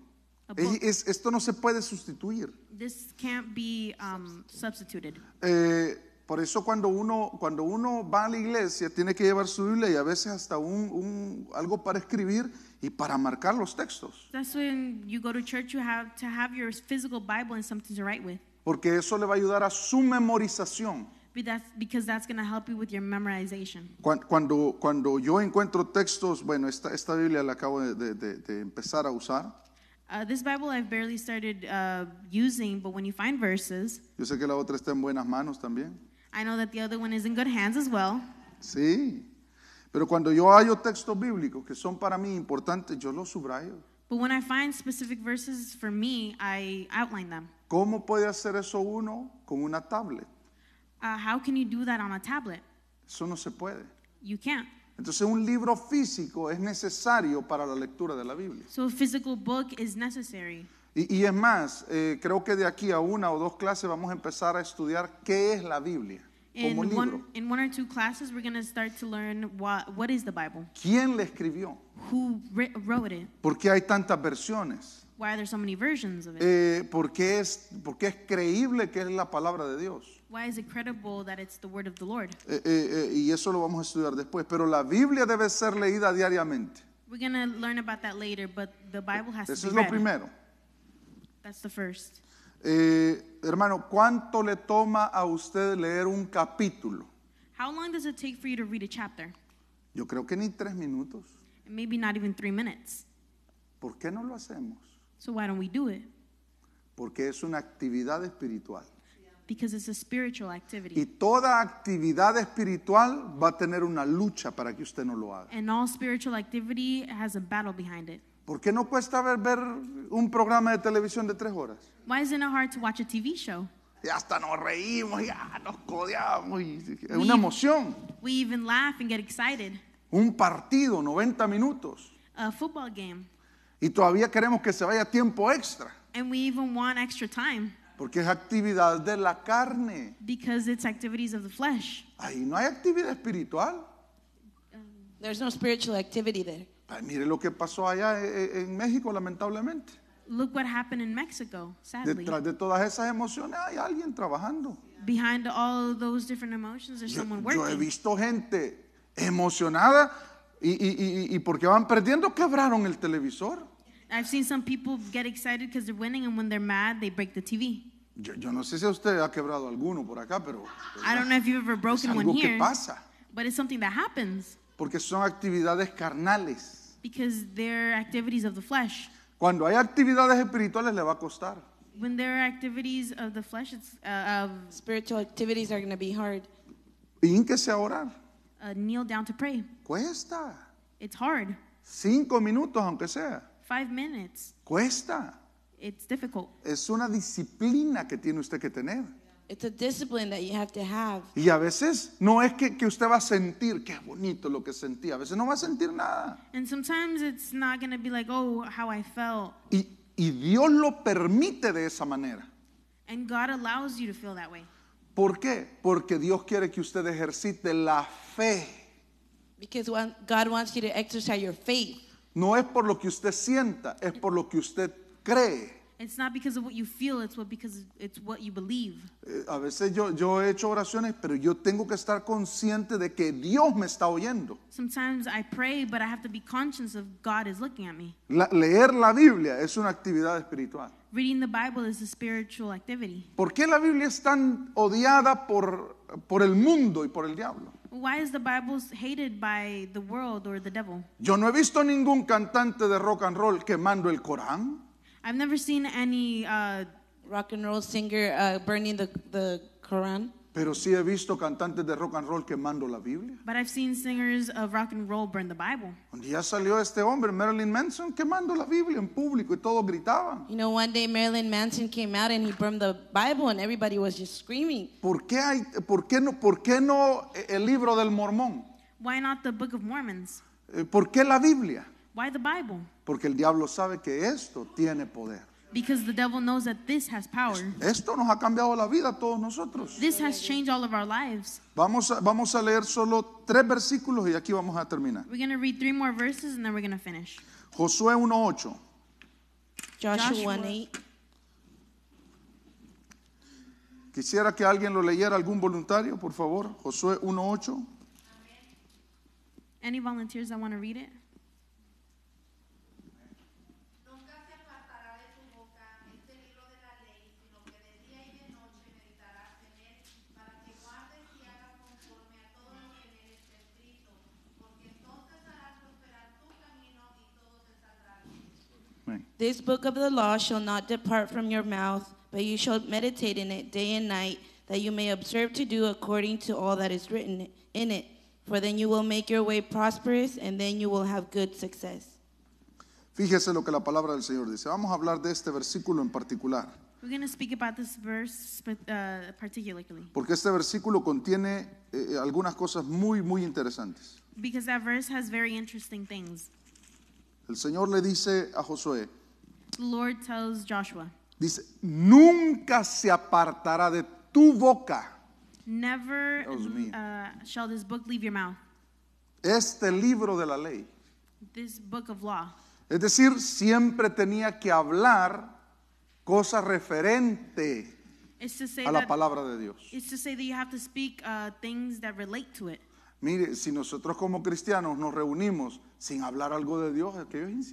Speaker 1: A book. Es- esto no se puede sustituir.
Speaker 2: This can't be um, substituted.
Speaker 1: Eh, por eso cuando uno, cuando uno va a la iglesia tiene que llevar su Biblia y a veces hasta un, un- algo para escribir y para marcar los textos.
Speaker 2: That's when you go to church, you have to have your physical Bible and something to write with.
Speaker 1: Porque eso le va a ayudar a su memorización.
Speaker 2: But that's, because that's going to help you with your memorization.
Speaker 1: Cuando, cuando, cuando yo encuentro textos, bueno, esta, esta Biblia la acabo de, de, de, de empezar a usar.
Speaker 2: Uh, this Bible I've barely started uh, using, but when you find verses, yo sé que la otra está en buenas manos también. I know that the other one is in good hands as well.
Speaker 1: Sí. Pero cuando yo hallo textos bíblicos que son para mí importantes, yo los subrayo.
Speaker 2: But when I find specific verses for me, I outline them.
Speaker 1: ¿Cómo puede hacer eso uno con una tablet?
Speaker 2: Uh, how can you do that on a tablet?
Speaker 1: Eso no se puede. You can't. Entonces un libro físico es necesario para la lectura de la Biblia.
Speaker 2: So a physical book is necessary.
Speaker 1: Y, y es más, eh, creo que de aquí a una o dos clases vamos a empezar a estudiar qué es la Biblia in One,
Speaker 2: in one or two classes, we're going to start to learn what, what is the Bible,
Speaker 1: ¿Quién le escribió?
Speaker 2: who wrote it,
Speaker 1: ¿Por qué hay tantas versiones?
Speaker 2: why are there so many versions of it,
Speaker 1: Eh, ¿por, qué es, ¿Por qué es creíble que es la palabra de Dios?
Speaker 2: why is it credible that it's the word of the Lord.
Speaker 1: Eh, eh, eh y eso lo vamos a estudiar después. Pero la Biblia debe ser leída diariamente.
Speaker 2: We're going to learn about that later, but the Bible has Eso to es lo primero.
Speaker 1: That's the first. Eh, hermano, ¿cuánto le toma a usted leer un capítulo? Yo creo que ni tres
Speaker 2: minutos. Maybe not even minutes.
Speaker 1: ¿Por qué no lo hacemos?
Speaker 2: So why don't we do it?
Speaker 1: Porque es una actividad espiritual. Y toda actividad espiritual va a tener una lucha para que usted no lo haga.
Speaker 2: ¿Por qué no cuesta ver, ver un programa
Speaker 1: de televisión de tres horas?
Speaker 2: Why isn't it hard to watch a TV show?
Speaker 1: Y hasta nos reímos y ah, nos codiamos, Y, es una emoción.
Speaker 2: We even laugh and get excited.
Speaker 1: Un partido, 90 minutos.
Speaker 2: A football game.
Speaker 1: Y todavía queremos que se vaya tiempo
Speaker 2: extra. And we even want extra time. Porque es actividad de la carne. Because
Speaker 3: it's activities of the flesh.
Speaker 1: Ahí no hay actividad espiritual.
Speaker 3: There's no spiritual activity there.
Speaker 1: Ay, mire lo que pasó allá eh, eh, en México, lamentablemente.
Speaker 3: Look what
Speaker 2: happened in Mexico, sadly. Detrás
Speaker 1: de todas esas emociones hay alguien trabajando. Behind all
Speaker 2: those different emotions, there's Yo, someone working. yo he
Speaker 1: visto gente emocionada y, y, y, y porque van perdiendo quebraron el televisor.
Speaker 2: I've seen some people get excited because they're winning, and when they're mad, they break the TV.
Speaker 1: Yo, yo no sé si usted ha quebrado alguno por acá, pero I don't know if you've ever es broken one algo que here, pasa.
Speaker 2: but it's something that happens
Speaker 1: Porque son actividades carnales.
Speaker 2: because they're activities of the flesh.
Speaker 1: Cuando hay actividades espirituales le va a costar.
Speaker 2: When there are activities of the flesh, it's, uh, of spiritual activities are going to be hard.
Speaker 1: Hínquese a orar.
Speaker 2: Uh, kneel down to pray. Cuesta.
Speaker 1: It's hard. Cinco minutos aunque sea.
Speaker 3: Five minutes.
Speaker 1: Cuesta.
Speaker 3: It's difficult.
Speaker 1: Es una disciplina que tiene usted que tener. Y a veces no es que, que usted va a sentir que es bonito lo que sentí, a veces no va a
Speaker 2: sentir nada.
Speaker 1: Y, y Dios lo permite de esa manera. And ¿Por qué? Porque Dios quiere que usted ejercite la
Speaker 3: fe. God wants you to exercise your faith.
Speaker 1: No es por lo que usted sienta, es por lo que usted cree.
Speaker 2: It's not because of what you feel, it's what because it's what you believe.
Speaker 1: Eh, a veces yo, yo he hecho oraciones, pero yo tengo que estar consciente de que Dios me está oyendo.
Speaker 2: Sometimes I pray, but I have to be conscious of God is looking at me.
Speaker 1: La- leer la Biblia es una actividad espiritual.
Speaker 2: Reading the Bible is a spiritual activity.
Speaker 1: ¿Por qué la Biblia es tan odiada por, por el mundo y por el diablo?
Speaker 2: Why is the Bible hated by the world or the
Speaker 3: devil?
Speaker 1: Yo no he visto ningún cantante de rock and roll quemando el Corán.
Speaker 3: I've never seen any uh, rock and roll singer uh, burning the, the Quran. Pero
Speaker 1: sí he visto cantantes de rock and roll quemando la Biblia.
Speaker 2: But I've seen singers of rock and roll burn the
Speaker 3: Bible.
Speaker 1: Un día salió este hombre, Marilyn Manson, quemando la Biblia en público y todos gritaban.
Speaker 3: You know, one day Marilyn Manson came out and he burned the Bible and everybody was just screaming. ¿Por qué hay
Speaker 1: por qué no por qué no el libro del Mormón?
Speaker 2: Why not the Book of Mormons?
Speaker 1: Eh, ¿Por qué la Biblia?
Speaker 2: Why the Bible?
Speaker 1: Porque el diablo sabe que esto tiene poder.
Speaker 2: Because the devil knows that this has power.
Speaker 1: Esto nos ha cambiado la vida a todos nosotros.
Speaker 2: This has changed all of our lives.
Speaker 1: Vamos a, vamos a leer solo tres versículos y aquí vamos a terminar.
Speaker 2: We're going to read three more verses and then we're going to finish.
Speaker 1: Josué 1:8.
Speaker 2: Joshua 1:8.
Speaker 1: Quisiera que alguien lo leyera, algún voluntario, por favor. Josué 1:8.
Speaker 2: Any volunteers that want to read it?
Speaker 3: This book of the law shall not depart from your mouth, but you shall meditate in it day and night, that you may observe to do according to all that is written in it. For then you will make your way prosperous, and then you will have good success.
Speaker 1: Fíjese lo que la palabra del Señor dice. Vamos a hablar de este versículo en particular.
Speaker 2: We're going to speak about this verse uh, particularly.
Speaker 1: Porque este versículo contiene eh, eh, algunas cosas muy, muy interesantes.
Speaker 2: Because that verse has very interesting things.
Speaker 1: El Señor le dice a Josué,
Speaker 2: Lord tells Joshua,
Speaker 1: Dice, nunca se apartará de tu boca.
Speaker 2: Never uh, shall this book leave your mouth.
Speaker 1: Este libro de la ley.
Speaker 2: This book of law.
Speaker 1: Es decir, siempre tenía que hablar cosas referente a la palabra de Dios.
Speaker 2: relate
Speaker 1: Mire, si nosotros como cristianos nos reunimos sin hablar algo de Dios, aquello es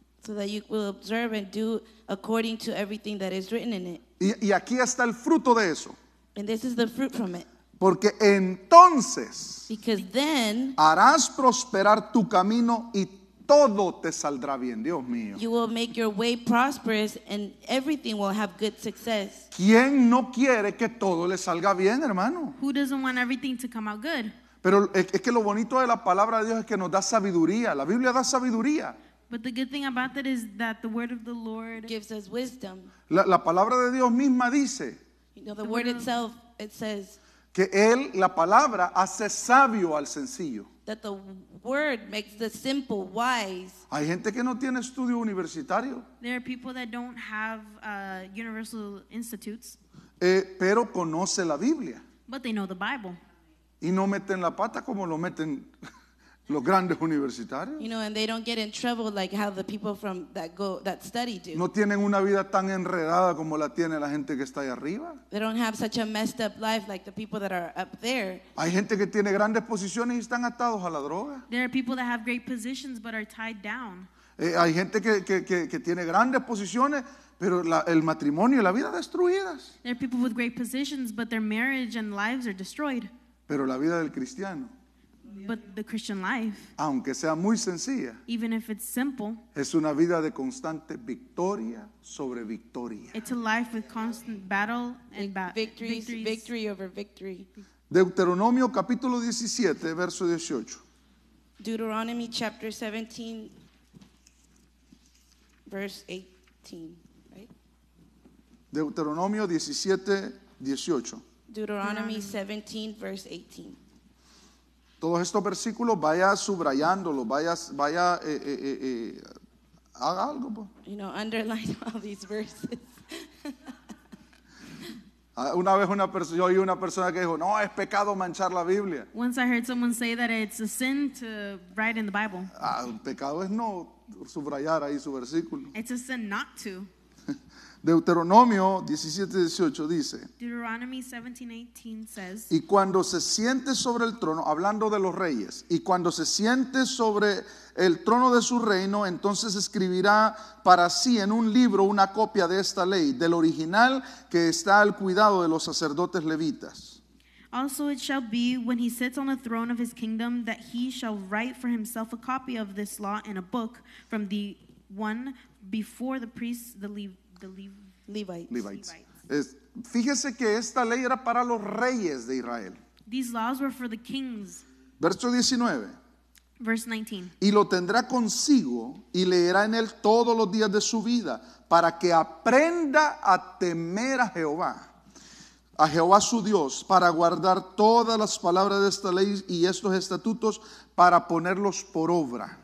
Speaker 3: so that you will observe and do according to everything that is written in it.
Speaker 1: Y, y aquí está el fruto de eso.
Speaker 3: And this is the fruit from it.
Speaker 1: Porque entonces
Speaker 3: Because then harás prosperar tu camino
Speaker 1: y todo te saldrá bien, Dios mío.
Speaker 3: you will make your way prosperous and everything will have good success.
Speaker 1: ¿Quién no quiere que todo le salga bien, hermano?
Speaker 2: Who doesn't want everything to come out good?
Speaker 1: Pero es es que lo bonito de la palabra de Dios es que nos da sabiduría. La Biblia da sabiduría.
Speaker 3: But the good thing about that is that the word of the Lord gives us wisdom.
Speaker 1: La, la palabra de Dios misma dice
Speaker 3: you know, the, the word, word itself, it says
Speaker 1: que él, la palabra, hace sabio al sencillo.
Speaker 3: That the word makes the simple wise.
Speaker 1: Hay gente que no tiene estudio universitario.
Speaker 3: There are people that don't have
Speaker 2: uh, universal institutes.
Speaker 1: Eh, pero conoce la Biblia.
Speaker 2: But they know the
Speaker 3: Bible.
Speaker 1: Y no meten la pata como lo meten los grandes universitarios.
Speaker 3: You know, and they don't get in trouble like how the people from that go that study do. No
Speaker 1: tienen una vida tan enredada como la tiene la gente que está ahí arriba.
Speaker 3: They don't have such a messed up life like the people that are up there.
Speaker 1: Hay gente que tiene grandes posiciones y están atados a la droga.
Speaker 3: There are people that have great
Speaker 2: positions but are tied down.
Speaker 1: Eh, hay gente que, que, que, que tiene grandes posiciones pero la, el matrimonio y la vida
Speaker 2: destruidas. There are people with great positions but their marriage and lives are destroyed.
Speaker 1: Pero la vida del cristiano
Speaker 2: But the Christian life,
Speaker 1: aunque sea muy sencilla,
Speaker 2: even if it's simple,
Speaker 1: es una vida de constante victoria sobre victoria.
Speaker 3: it's a life with constant battle and ba- victories, victory over victory.
Speaker 1: Deuteronomio capítulo 17, verso 18.
Speaker 3: Deuteronomy chapter 17, verse 18, right?
Speaker 1: Deuteronomio 17, 18.
Speaker 3: Deuteronomy 17, verse 18.
Speaker 1: todos estos versículos, vaya subrayándolos, vaya, vaya eh, eh, eh, eh
Speaker 3: haga algo. Pues. You know, underline all these verses.
Speaker 1: Ah, una vez una persona, yo oí una persona que dijo, no, es pecado manchar la Biblia.
Speaker 2: Once I heard someone say that it's a sin to write in the Bible.
Speaker 1: Ah, pecado es no subrayar ahí su versículo.
Speaker 2: It's a sin not to.
Speaker 1: Deuteronomio 17:18 dice,
Speaker 2: 17, says,
Speaker 1: y cuando se siente sobre el trono, hablando de los reyes, y cuando se siente sobre el trono de su reino, entonces escribirá para sí en un libro una copia de esta ley, del original que está al cuidado de los sacerdotes levitas.
Speaker 2: Also, it shall be when he sits on the throne of his kingdom that he shall write for himself a copy of this law in a book from the one before the priests, the Levites Levites.
Speaker 1: fíjese que esta ley era para los reyes de Israel. Verso 19. Y lo tendrá consigo y leerá en él todos los días de su vida para que aprenda a temer a Jehová a Jehová su Dios para guardar todas las palabras de esta ley y estos estatutos para ponerlos por obra.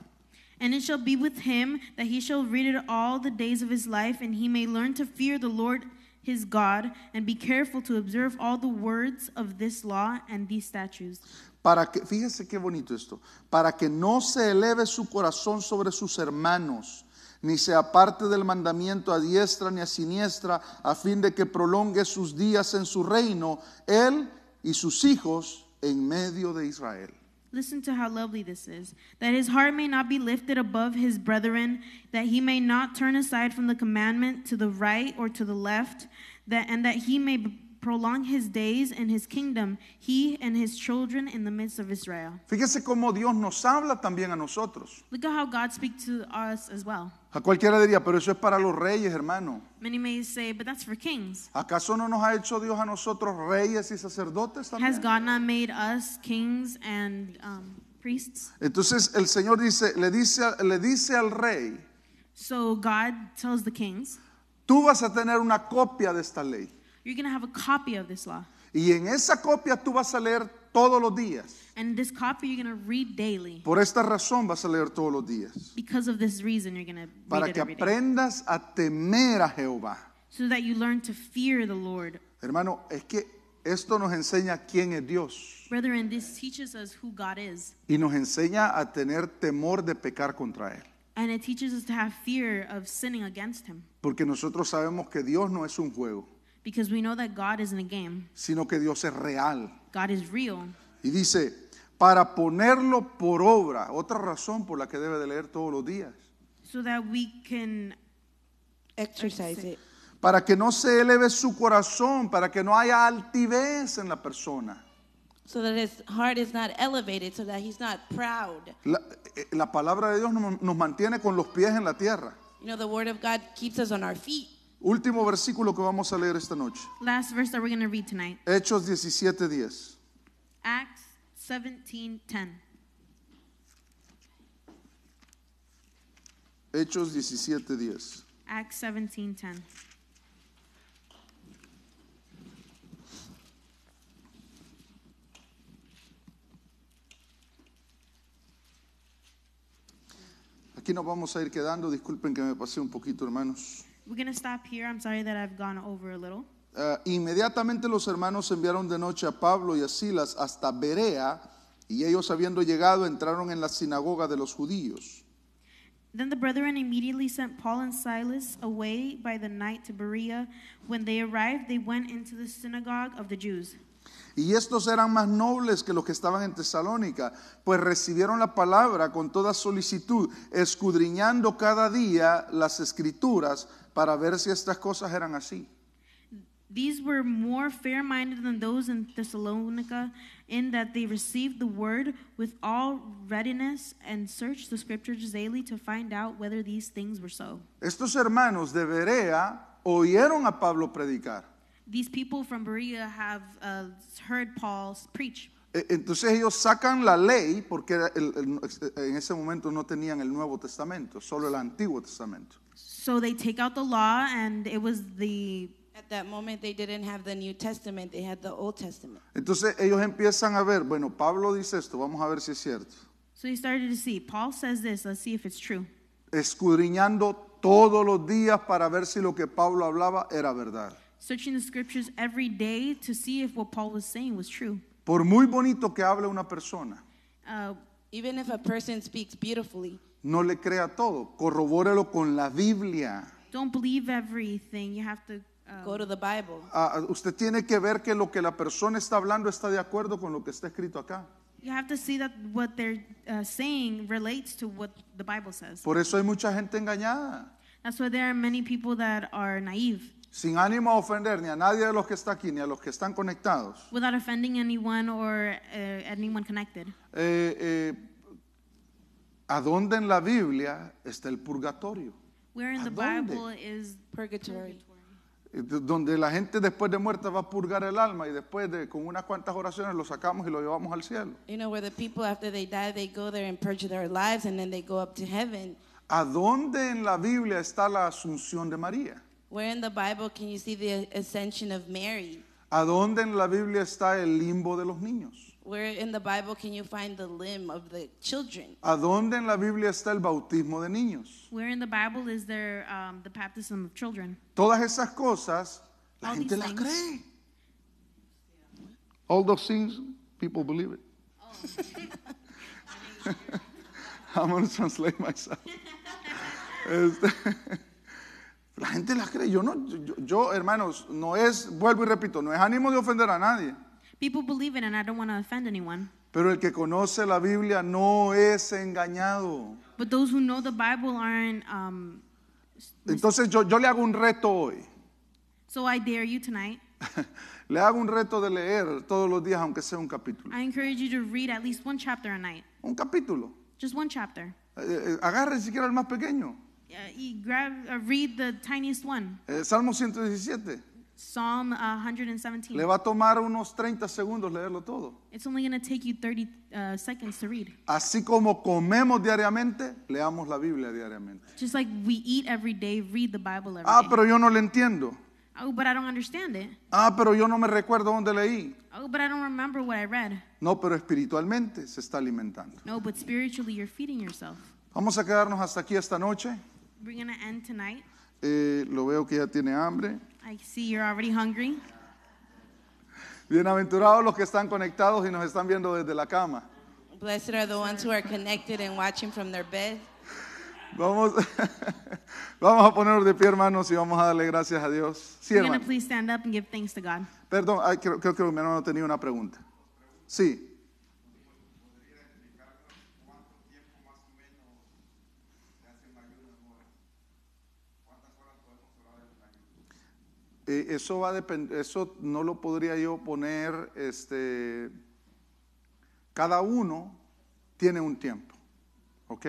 Speaker 2: And it shall be with him that he shall read it all the days of his life, and he may learn to fear the Lord his God, and be careful to observe all the words of this law and these statutes.
Speaker 1: Para que, fíjese qué bonito esto, para que no se eleve su corazón sobre sus hermanos, ni se aparte del mandamiento a diestra ni a siniestra, a fin de que prolongue sus días en su reino, él y sus hijos en medio de Israel.
Speaker 2: Listen to how lovely this is. That his heart may not be lifted above his brethren, that he may not turn aside from the commandment to the right or to the left, that, and that he may prolong his days and his kingdom, he and his children in the midst of Israel.
Speaker 1: Fíjese cómo Dios nos habla también a nosotros.
Speaker 2: Look at how God speaks to us as well.
Speaker 1: A cualquiera diría, pero eso es para los reyes, hermano.
Speaker 2: Many may say, but that's for kings.
Speaker 1: ¿Acaso no nos ha hecho Dios a nosotros reyes y sacerdotes también? Has God
Speaker 2: not made us kings and um, priests?
Speaker 1: Entonces el Señor dice, le dice, le dice al rey.
Speaker 2: So God tells the kings.
Speaker 1: Tú vas a tener una copia de esta ley. You're going to have a copy of this law. Y en esa copia tú vas a leer todos los días.
Speaker 2: And this copy you're going to read daily.
Speaker 1: Por esta razón vas a leer todos los días.
Speaker 2: Because of this reason you're going to Para que aprendas
Speaker 1: a temer a Jehová.
Speaker 2: So that you learn to fear the Lord. Hermano, es que esto nos enseña quién es Dios. Brethren, this teaches us who God is.
Speaker 1: Y nos enseña a tener temor de pecar contra él.
Speaker 2: And it teaches us to have fear of sinning against him.
Speaker 1: Porque nosotros sabemos que Dios no es un juego.
Speaker 2: Because we know that God isn't a game.
Speaker 1: Sino que Dios es real. God is real. Y dice, para ponerlo por obra, otra razón por la que debe de leer todos los días.
Speaker 2: So that we can exercise it.
Speaker 1: Para que no se eleve su corazón, para que no haya altivez en la persona.
Speaker 3: So that his heart is not elevated, so that he's not proud.
Speaker 1: La, eh, eh, la palabra de Dios nos, nos mantiene con los pies en la tierra.
Speaker 3: You know, the word of God keeps us on our feet.
Speaker 1: Último versículo que vamos a leer esta noche.
Speaker 2: Last verse tonight.
Speaker 1: Hechos 17:10. Acts Hechos 17:10.
Speaker 2: Acts 17:10.
Speaker 1: Aquí nos vamos a ir quedando. Disculpen que me pasé un poquito, hermanos inmediatamente los hermanos enviaron de noche a Pablo y a Silas hasta Berea, y ellos habiendo llegado entraron en la sinagoga de los judíos.
Speaker 2: Then the brethren immediately sent Paul and Silas away by the night to Berea. When they arrived, they went into the synagogue of the Jews.
Speaker 1: Y estos eran más nobles que los que estaban en Tesalónica, pues recibieron la palabra con toda solicitud, escudriñando cada día las escrituras para ver si estas cosas eran así.
Speaker 2: These were more fair minded than those in Thessalonica, in that they received the word with all readiness and searched the scriptures daily to find out whether these things were so.
Speaker 1: Estos hermanos de Berea oyeron a Pablo predicar.
Speaker 2: These people from Berea have uh, heard Paul preach.
Speaker 1: E, entonces ellos sacan la ley porque el, el, en ese momento no tenían el Nuevo Testamento, solo el Antiguo Testamento.
Speaker 3: So they take out the law, and it was the At that moment they didn't have the New Testament, they had the Old Testament.
Speaker 1: Entonces ellos empiezan a ver, bueno, Pablo dice esto, vamos a ver si es cierto.
Speaker 3: So he started to see. Paul says this.
Speaker 2: Let's see if it's true.
Speaker 1: Escudriñando todos los días para ver si lo que Pablo hablaba era verdad.
Speaker 3: Searching the scriptures every day to see if what Paul was saying was true.
Speaker 1: Por muy bonito que hable una persona,
Speaker 3: Uh, Even if a person speaks beautifully,
Speaker 1: No le crea todo, corrobórelo con la Biblia.
Speaker 3: Don't believe everything. You
Speaker 2: have to um, go
Speaker 3: to the Bible.
Speaker 1: Ah, ah, usted tiene que ver que lo que la persona está hablando está de acuerdo con lo que está escrito acá.
Speaker 2: You have to see that what they're uh, saying relates to what the Bible says. Por eso hay mucha gente engañada. That's why there are many people that are naive.
Speaker 1: Sin ánimo a ofender ni a nadie de los que está aquí ni a los que están conectados.
Speaker 2: Without offending anyone or uh, anyone connected.
Speaker 1: Eh, eh, ¿A dónde en la Biblia está el purgatorio?
Speaker 3: dónde?
Speaker 1: Eh, donde la gente después de muerta va a purgar el alma y después de con unas cuantas oraciones lo sacamos y lo llevamos al cielo. ¿A dónde en la Biblia está la asunción de María? ¿A dónde en la Biblia está el limbo de los
Speaker 3: niños? Where in the Bible can you find the limb of the children?
Speaker 1: ¿A dónde en la Biblia está el bautismo de niños?
Speaker 3: Where in the Bible is there um, the baptism of children?
Speaker 1: Todas esas cosas
Speaker 2: la All gente las cree.
Speaker 1: All those things people believe it. Oh. I'm going to translate myself. Este, la gente las cree. Yo no, yo, yo, hermanos, no es, vuelvo y repito, no es ánimo de ofender a nadie.
Speaker 2: People believe it, and I don't want to offend anyone.
Speaker 1: Pero el que conoce la Biblia no es engañado.
Speaker 2: But those who know the Bible aren't. Um,
Speaker 1: Entonces yo, yo le hago un reto hoy.
Speaker 2: So I dare you tonight.
Speaker 1: le hago un reto de leer todos los días, aunque sea un capítulo.
Speaker 2: I encourage you to read at least one chapter a night.
Speaker 1: Un capítulo.
Speaker 2: Just one chapter.
Speaker 1: Eh, eh agarre siquiera el más pequeño.
Speaker 2: Uh, grab, uh, read the tiniest one.
Speaker 1: Eh, Salmo 117.
Speaker 2: Psalm 117. Uh, le va a tomar
Speaker 1: unos 30 segundos leerlo todo.
Speaker 2: It's only going to take you 30 uh, seconds to read.
Speaker 1: Así como comemos diariamente, leamos la Biblia diariamente.
Speaker 2: Just like we eat every day, read the Bible every ah, day. pero yo no
Speaker 1: lo entiendo.
Speaker 2: Oh, but I don't understand it.
Speaker 1: Ah, pero yo no me recuerdo dónde leí.
Speaker 2: Oh, but I don't remember what I read.
Speaker 1: No, pero espiritualmente se está alimentando.
Speaker 2: No, but spiritually you're feeding yourself.
Speaker 1: Vamos a quedarnos hasta aquí esta noche.
Speaker 2: We're going to end tonight.
Speaker 1: Eh, lo veo que ya tiene hambre.
Speaker 3: I see you're already hungry.
Speaker 1: Bienaventurados los que están conectados y nos están viendo desde la cama.
Speaker 3: Blessed are the ones who are connected and watching from their bed.
Speaker 1: Vamos, vamos a ponernos de pie, hermanos, y vamos a darle gracias a Dios. Sí, We're hermano. gonna
Speaker 2: please stand up and give thanks to God.
Speaker 1: Perdón, creo, creo que mi hermano tenía una pregunta. Sí. eso, va a eso no lo podría yo poner, este, cada uno tiene un tiempo, ¿ok?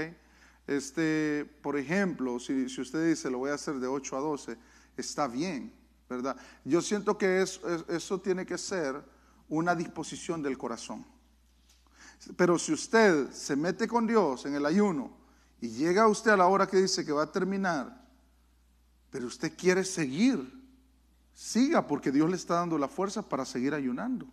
Speaker 1: Este, por ejemplo, si, usted dice lo voy a hacer de 8 a 12, está bien, ¿verdad? Yo siento que eso tiene que ser una disposición del corazón. Pero si usted se mete con Dios en el ayuno y llega usted a la hora que dice que va a terminar, pero usted quiere seguir Siga porque Dios le está dando la fuerza para seguir ayunando.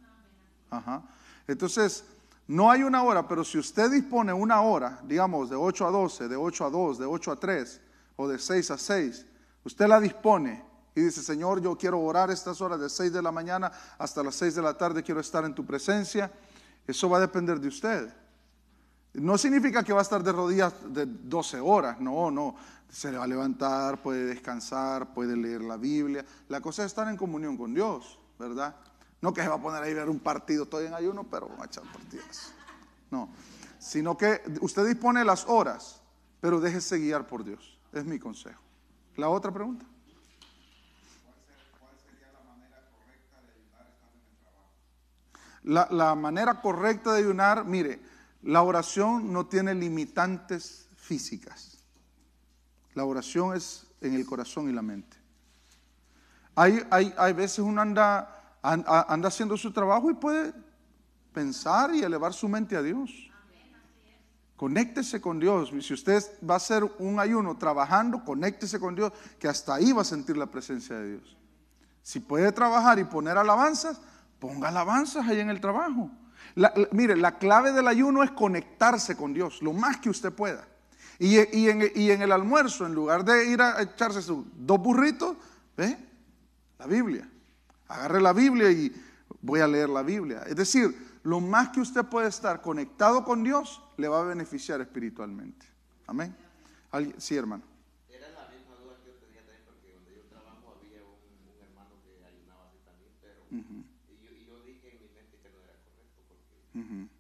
Speaker 1: Entonces, no hay una hora, pero si usted dispone una hora, digamos de 8 a 12, de 8 a 2, de 8 a 3 o de 6 a 6, usted la dispone y dice, Señor, yo quiero orar estas horas de 6 de la mañana hasta las 6 de la tarde, quiero estar en tu presencia, eso va a depender de usted. No significa que va a estar de rodillas de 12 horas, no, no se le va a levantar, puede descansar, puede leer la Biblia. La cosa es estar en comunión con Dios, ¿verdad? No que se va a poner ahí a ver un partido, estoy en ayuno, pero vamos a echar partidas. No, sino que usted dispone las horas, pero déjese guiar por Dios. Es mi consejo. La otra pregunta. La, la, manera correcta de ayunar, mire, la oración no tiene limitantes físicas. La oración es en el corazón y la mente. Hay, hay, hay veces uno anda, anda haciendo su trabajo y puede pensar y elevar su mente a Dios. Conéctese con Dios. Si usted va a hacer un ayuno trabajando, conéctese con Dios, que hasta ahí va a sentir la presencia de Dios. Si puede trabajar y poner alabanzas, ponga alabanzas ahí en el trabajo. mire, la clave del ayuno es conectarse con Dios, lo más que usted pueda. Y, en, el almuerzo, en lugar de ir a echarse sus dos burritos, ¿ve? La Biblia. Agarre la Biblia y voy a leer la Biblia. Es decir, lo más que usted puede estar conectado con Dios le va a beneficiar espiritualmente. Amén. Sí, hermano. Era la misma duda que yo tenía
Speaker 2: también, porque cuando yo trabajo había un, hermano que ayunaba así también, pero. y, yo, dije en mi mente que no era correcto, porque.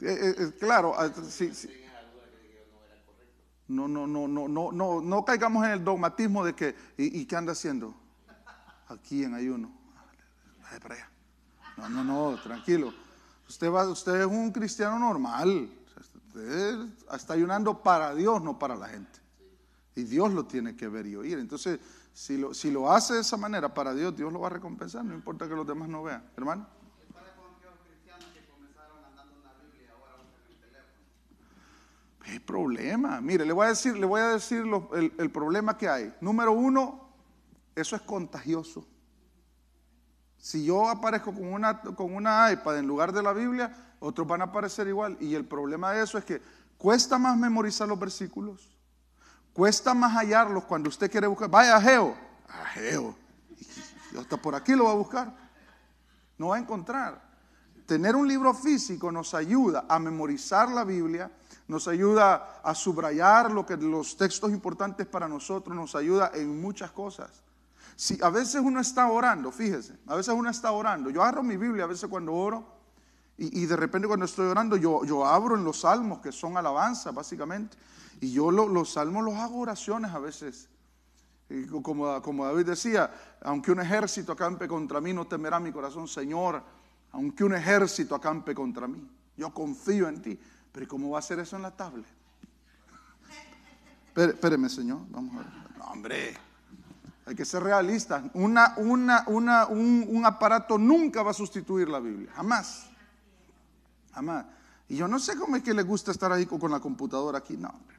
Speaker 1: Eh, eh, eh, claro, ah, No, no, no, no, no, no, no caigamos en el dogmatismo de que, ¿y, qué anda haciendo? Aquí en ayuno. No, no, no, tranquilo. Usted, va, usted es un cristiano normal. Usted está ayunando para Dios, no para la gente. Y Dios lo tiene que ver y oír. Entonces, si lo, si lo hace de esa manera para Dios, Dios lo va a recompensar, no importa que los demás no vean. Hermano. problema. Mire, le voy a decir, le voy a decir el, problema que hay. Número uno, eso es contagioso. Si yo aparezco con una, con una iPad en lugar de la Biblia, otros van a aparecer igual. Y el problema de eso es que cuesta más memorizar los versículos, cuesta más hallarlos cuando usted quiere buscar. Vaya a Geo, a Geo. Hasta por aquí lo va a buscar. No va a encontrar. Tener un libro físico nos ayuda a memorizar la Biblia, nos ayuda a subrayar lo que los textos importantes para nosotros nos ayuda en muchas cosas. Si a veces uno está orando, fíjese, a veces uno está orando. Yo abro mi Biblia a veces cuando oro y, de repente cuando estoy orando yo, yo abro en los salmos que son alabanza básicamente y yo los salmos los hago oraciones a veces. como, como David decía, aunque un ejército acampe contra mí, no temerá mi corazón, Señor, aunque un ejército acampe contra mí, yo confío en ti. Pero ¿cómo va a hacer eso en la tablet? Espéreme, señor. Vamos a ver. hombre. Hay que ser realistas. Una, una, un, aparato nunca va a sustituir la Biblia. Jamás. Jamás. Y yo no sé cómo es que le gusta estar ahí con, la computadora aquí. No, hombre,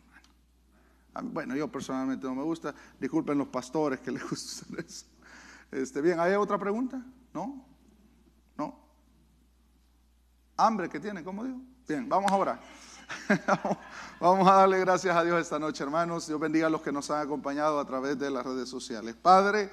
Speaker 1: Bueno, yo personalmente no me gusta. Disculpen los pastores que les gusta hacer eso. Este, bien, ¿hay otra pregunta? ¿No? ¿No? ¿Hambre que tiene? ¿Cómo digo? Bien, vamos ahora. vamos a darle gracias a Dios esta noche, hermanos. Dios bendiga a los que nos han acompañado a través de las redes sociales. Padre,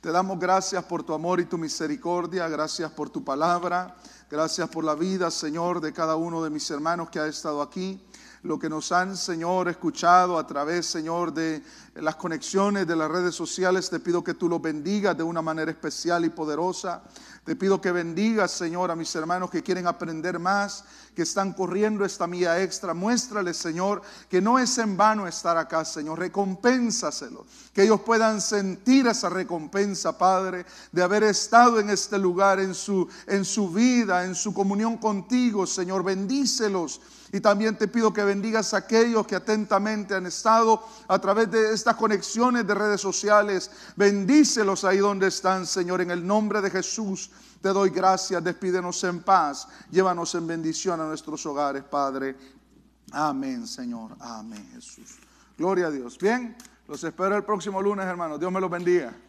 Speaker 1: te damos gracias por tu amor y tu misericordia. Gracias por tu palabra. Gracias por la vida, Señor, de cada uno de mis hermanos que ha estado aquí lo que nos han, Señor, escuchado a través, Señor, de las conexiones de las redes sociales. Te pido que tú los bendigas de una manera especial y poderosa. Te pido que bendigas, Señor, a mis hermanos que quieren aprender más, que están corriendo esta mía extra. Muéstrales, Señor, que no es en vano estar acá, Señor. Recompénsaselo. Que ellos puedan sentir esa recompensa, Padre, de haber estado en este lugar, en su, en su vida, en su comunión contigo, Señor. Bendícelos. Y también te pido que bendigas a aquellos que atentamente han estado a través de estas conexiones de redes sociales. Bendícelos ahí donde están, Señor, en el nombre de Jesús. Te doy gracias, despídenos en paz, llévanos en bendición a nuestros hogares, Padre. Amén, Señor. Amén, Jesús. Gloria a Dios. Bien, los espero el próximo lunes, hermanos. Dios me los bendiga.